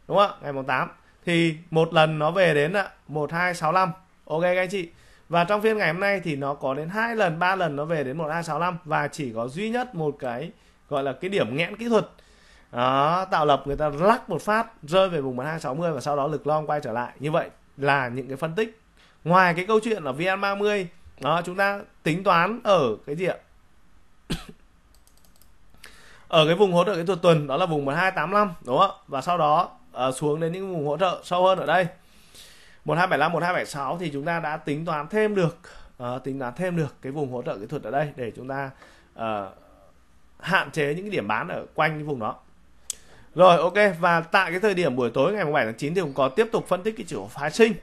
đúng không ngày mùng 8 thì một lần nó về đến ạ 1265 ok các anh chị và trong phiên ngày hôm nay thì nó có đến hai lần ba lần nó về đến 1265 và chỉ có duy nhất một cái gọi là cái điểm nghẽn kỹ thuật đó, tạo lập người ta lắc một phát rơi về vùng 1260 và sau đó lực long quay trở lại như vậy là những cái phân tích ngoài cái câu chuyện là VN30 đó chúng ta tính toán ở cái gì ạ ở cái vùng hỗ trợ kỹ thuật tuần đó là vùng 1285 đúng không và sau đó uh, xuống đến những vùng hỗ trợ sâu hơn ở đây 1275 1276 thì chúng ta đã tính toán thêm được uh, tính toán thêm được cái vùng hỗ trợ kỹ thuật ở đây để chúng ta uh, hạn chế những cái điểm bán ở quanh cái vùng đó rồi ok và tại cái thời điểm buổi tối ngày 7 tháng 9 thì cũng có tiếp tục phân tích cái chỉ số phái sinh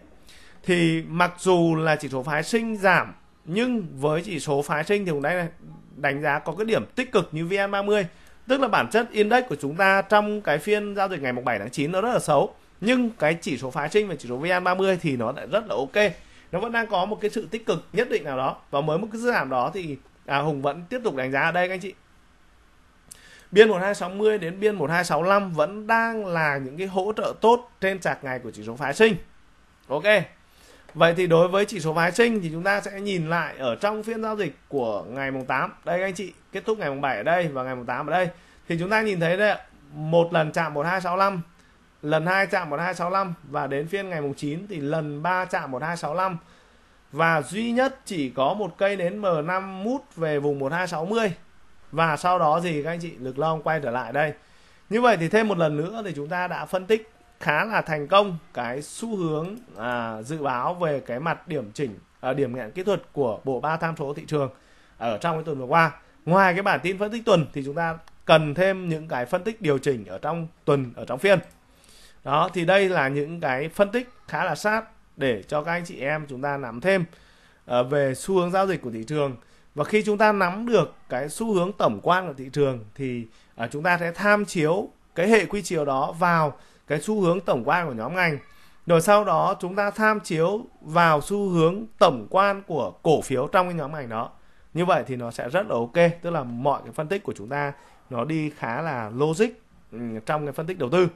thì mặc dù là chỉ số phái sinh giảm nhưng với chỉ số phái sinh thì cũng đánh, đánh giá có cái điểm tích cực như VN30 tức là bản chất index của chúng ta trong cái phiên giao dịch ngày 7 tháng 9 nó rất là xấu nhưng cái chỉ số phái sinh và chỉ số VN30 thì nó lại rất là ok nó vẫn đang có một cái sự tích cực nhất định nào đó và mới một cái giảm đó thì à, Hùng vẫn tiếp tục đánh giá ở đây các anh chị biên 1260 đến biên 1265 vẫn đang là những cái hỗ trợ tốt trên chạc ngày của chỉ số phái sinh ok Vậy thì đối với chỉ số phái sinh thì chúng ta sẽ nhìn lại ở trong phiên giao dịch của ngày mùng 8. Đây các anh chị, kết thúc ngày mùng 7 ở đây và ngày mùng 8 ở đây. Thì chúng ta nhìn thấy đây, một lần chạm 1265 lần 2 chạm 1265 và đến phiên ngày mùng 9 thì lần 3 chạm 1265 và duy nhất chỉ có một cây nến M5 mút về vùng 1260 và sau đó gì các anh chị lực long quay trở lại đây như vậy thì thêm một lần nữa thì chúng ta đã phân tích khá là thành công cái xu hướng à, dự báo về cái mặt điểm chỉnh à, điểm nghẹn kỹ thuật của bộ ba tham số thị trường ở trong cái tuần vừa qua ngoài cái bản tin phân tích tuần thì chúng ta cần thêm những cái phân tích điều chỉnh ở trong tuần ở trong phiên đó thì đây là những cái phân tích khá là sát để cho các anh chị em chúng ta nắm thêm ờ, về xu hướng giao dịch của thị trường và khi chúng ta nắm được cái xu hướng tổng quan của thị trường thì ờ, chúng ta sẽ tham chiếu cái hệ quy chiếu đó vào cái xu hướng tổng quan của nhóm ngành rồi sau đó chúng ta tham chiếu vào xu hướng tổng quan của cổ phiếu trong cái nhóm ngành đó như vậy thì nó sẽ rất là ok tức là mọi cái phân tích của chúng ta nó đi khá là logic ừ, trong cái phân tích đầu tư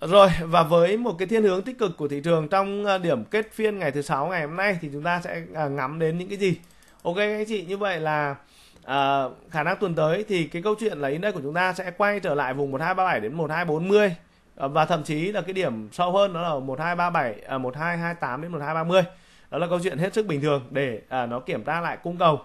rồi và với một cái thiên hướng tích cực của thị trường trong ờ, điểm kết phiên ngày thứ sáu ngày hôm nay thì chúng ta sẽ ờ, ngắm đến những cái gì? Ok các chị như vậy là à, khả năng tuần tới thì cái câu chuyện là index của chúng ta sẽ quay trở lại vùng 1237 đến 1240 à, và thậm chí là cái điểm sâu hơn đó là 1237 à, 1228 đến 1230. Đó là câu chuyện hết sức bình thường để à, nó kiểm tra lại cung cầu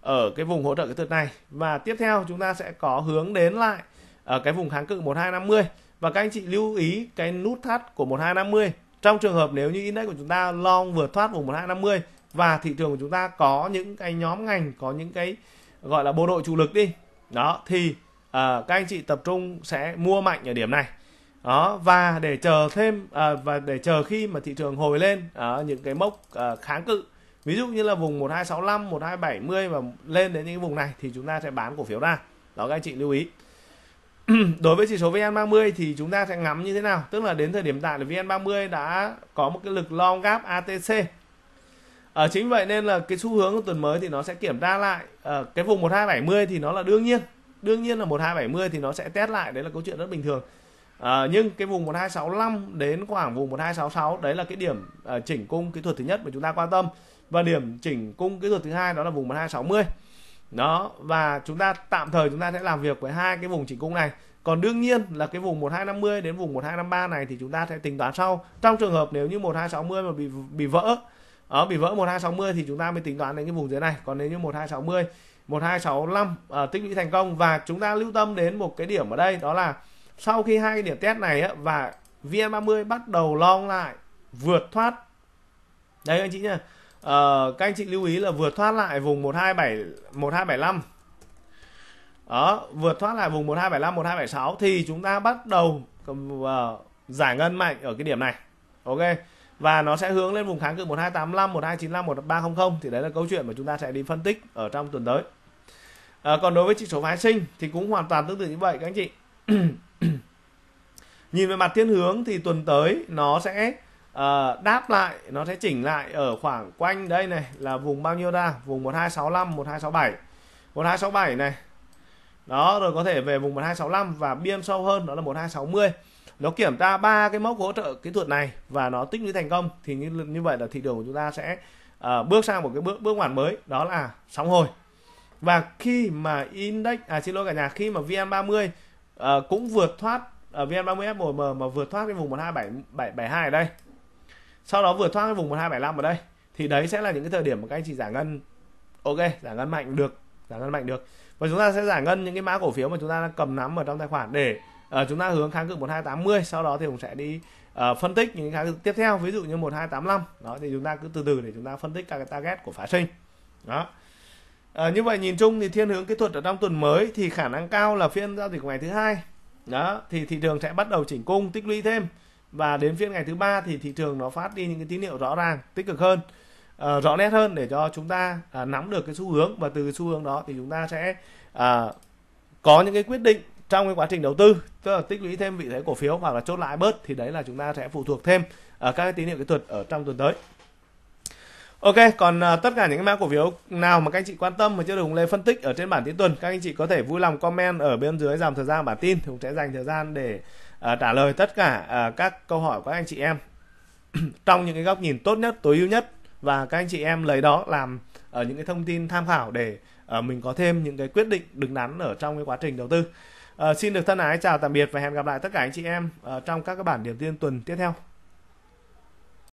ở cái vùng hỗ trợ kỹ thuật này và tiếp theo chúng ta sẽ có hướng đến lại ở cái vùng kháng cự 1250 và các anh chị lưu ý cái nút thắt của 1250 trong trường hợp nếu như index của chúng ta long vừa thoát vùng 1250 và thị trường của chúng ta có những cái nhóm ngành có những cái gọi là bộ đội chủ lực đi đó thì uh, các anh chị tập trung sẽ mua mạnh ở điểm này đó và để chờ thêm à, và để chờ khi mà thị trường hồi lên à, những cái mốc à, kháng cự ví dụ như là vùng 1265, 1270 và lên đến những vùng này thì chúng ta sẽ bán cổ phiếu ra đó các anh chị lưu ý đối với chỉ số VN30 thì chúng ta sẽ ngắm như thế nào? Tức là đến thời điểm tại là VN30 đã có một cái lực long gap ATC. Ở ờ, chính vậy nên là cái xu hướng của tuần mới thì nó sẽ kiểm tra lại ở ờ, cái vùng 1270 thì nó là đương nhiên. Đương nhiên là 1270 thì nó sẽ test lại, đấy là câu chuyện rất bình thường. À, nhưng cái vùng 1265 đến khoảng vùng 1266 đấy là cái điểm uh, chỉnh cung kỹ thuật thứ nhất mà chúng ta quan tâm và điểm chỉnh cung kỹ thuật thứ hai đó là vùng 1260 đó và chúng ta tạm thời chúng ta sẽ làm việc với hai cái vùng chỉnh cung này còn đương nhiên là cái vùng 1250 đến vùng 1253 này thì chúng ta sẽ tính toán sau trong trường hợp nếu như 1260 mà bị bị vỡ ở ờ, bị vỡ 1260 thì chúng ta mới tính toán đến cái vùng dưới này còn nếu như 1260 1265 à, tích lũy thành công và chúng ta lưu tâm đến một cái điểm ở đây đó là sau khi hai cái điểm test này á, và VN30 bắt đầu long lại vượt thoát đấy anh chị nhá uh, các anh chị lưu ý là vượt thoát lại vùng 127 1275 đó vượt thoát lại vùng 1275 1276 thì chúng ta bắt đầu uh, giải ngân mạnh ở cái điểm này ok và nó sẽ hướng lên vùng kháng cự 1285 1295 1300 thì đấy là câu chuyện mà chúng ta sẽ đi phân tích ở trong tuần tới à, còn đối với chỉ số phái sinh thì cũng hoàn toàn tương tự như vậy các anh chị nhìn về mặt thiên hướng thì tuần tới nó sẽ Ờ, đáp lại nó sẽ chỉnh lại ở khoảng quanh đây này là vùng bao nhiêu ra vùng 1265 1267 1267 này đó rồi có thể về vùng 1265 và biên sâu hơn đó là 1260 nó kiểm tra ba cái mốc hỗ trợ kỹ thuật này và nó tích lũy thành công thì như, như vậy là thị trường của chúng ta sẽ uh, bước sang một cái bước bước ngoặt mới đó là sóng hồi và khi mà index à xin lỗi cả nhà khi mà VN30 uh, ờ, cũng vượt thoát ở uh, VN30 FOM mà vượt thoát cái vùng 12772 ở đây sau đó vừa thoát cái vùng 1275 ở đây thì đấy sẽ là những cái thời điểm mà các anh chị giải ngân ok giải ngân mạnh được giải ngân mạnh được và chúng ta sẽ giải ngân những cái mã cổ phiếu mà chúng ta đang cầm nắm ở trong tài khoản để uh, chúng ta hướng kháng cự 1280 sau đó thì cũng sẽ đi uh, phân tích những kháng cự tiếp theo ví dụ như 1285 đó thì chúng ta cứ từ từ để chúng ta phân tích các cái target của phá sinh đó À, như vậy nhìn chung thì thiên hướng kỹ thuật ở trong tuần mới thì khả năng cao là phiên giao dịch của ngày thứ hai đó thì thị trường sẽ bắt đầu chỉnh cung tích lũy thêm và đến phiên ngày thứ ba thì thị trường nó phát đi những cái tín hiệu rõ ràng tích cực hơn uh, rõ nét hơn để cho chúng ta uh, nắm được cái xu hướng và từ xu hướng đó thì chúng ta sẽ uh, có những cái quyết định trong cái quá trình đầu tư tức là tích lũy thêm vị thế cổ phiếu hoặc là chốt lại bớt thì đấy là chúng ta sẽ phụ thuộc thêm ở các cái tín hiệu kỹ thuật ở trong tuần tới Ok, còn uh, tất cả những cái mã cổ phiếu nào mà các anh chị quan tâm mà chưa được Hùng Lê phân tích ở trên bản tin tuần, các anh chị có thể vui lòng comment ở bên dưới dòng thời gian bản tin, Hùng sẽ dành thời gian để À, trả lời tất cả à, các câu hỏi của các anh chị em trong những cái góc nhìn tốt nhất tối ưu nhất và các anh chị em lấy đó làm ở ờ, những cái thông tin tham khảo để uh, mình có thêm những cái quyết định đúng đắn ở trong cái quá trình đầu tư ờ, xin được thân ái chào tạm biệt và hẹn gặp lại tất cả anh chị em trong các cái bản điểm tin tuần tiếp theo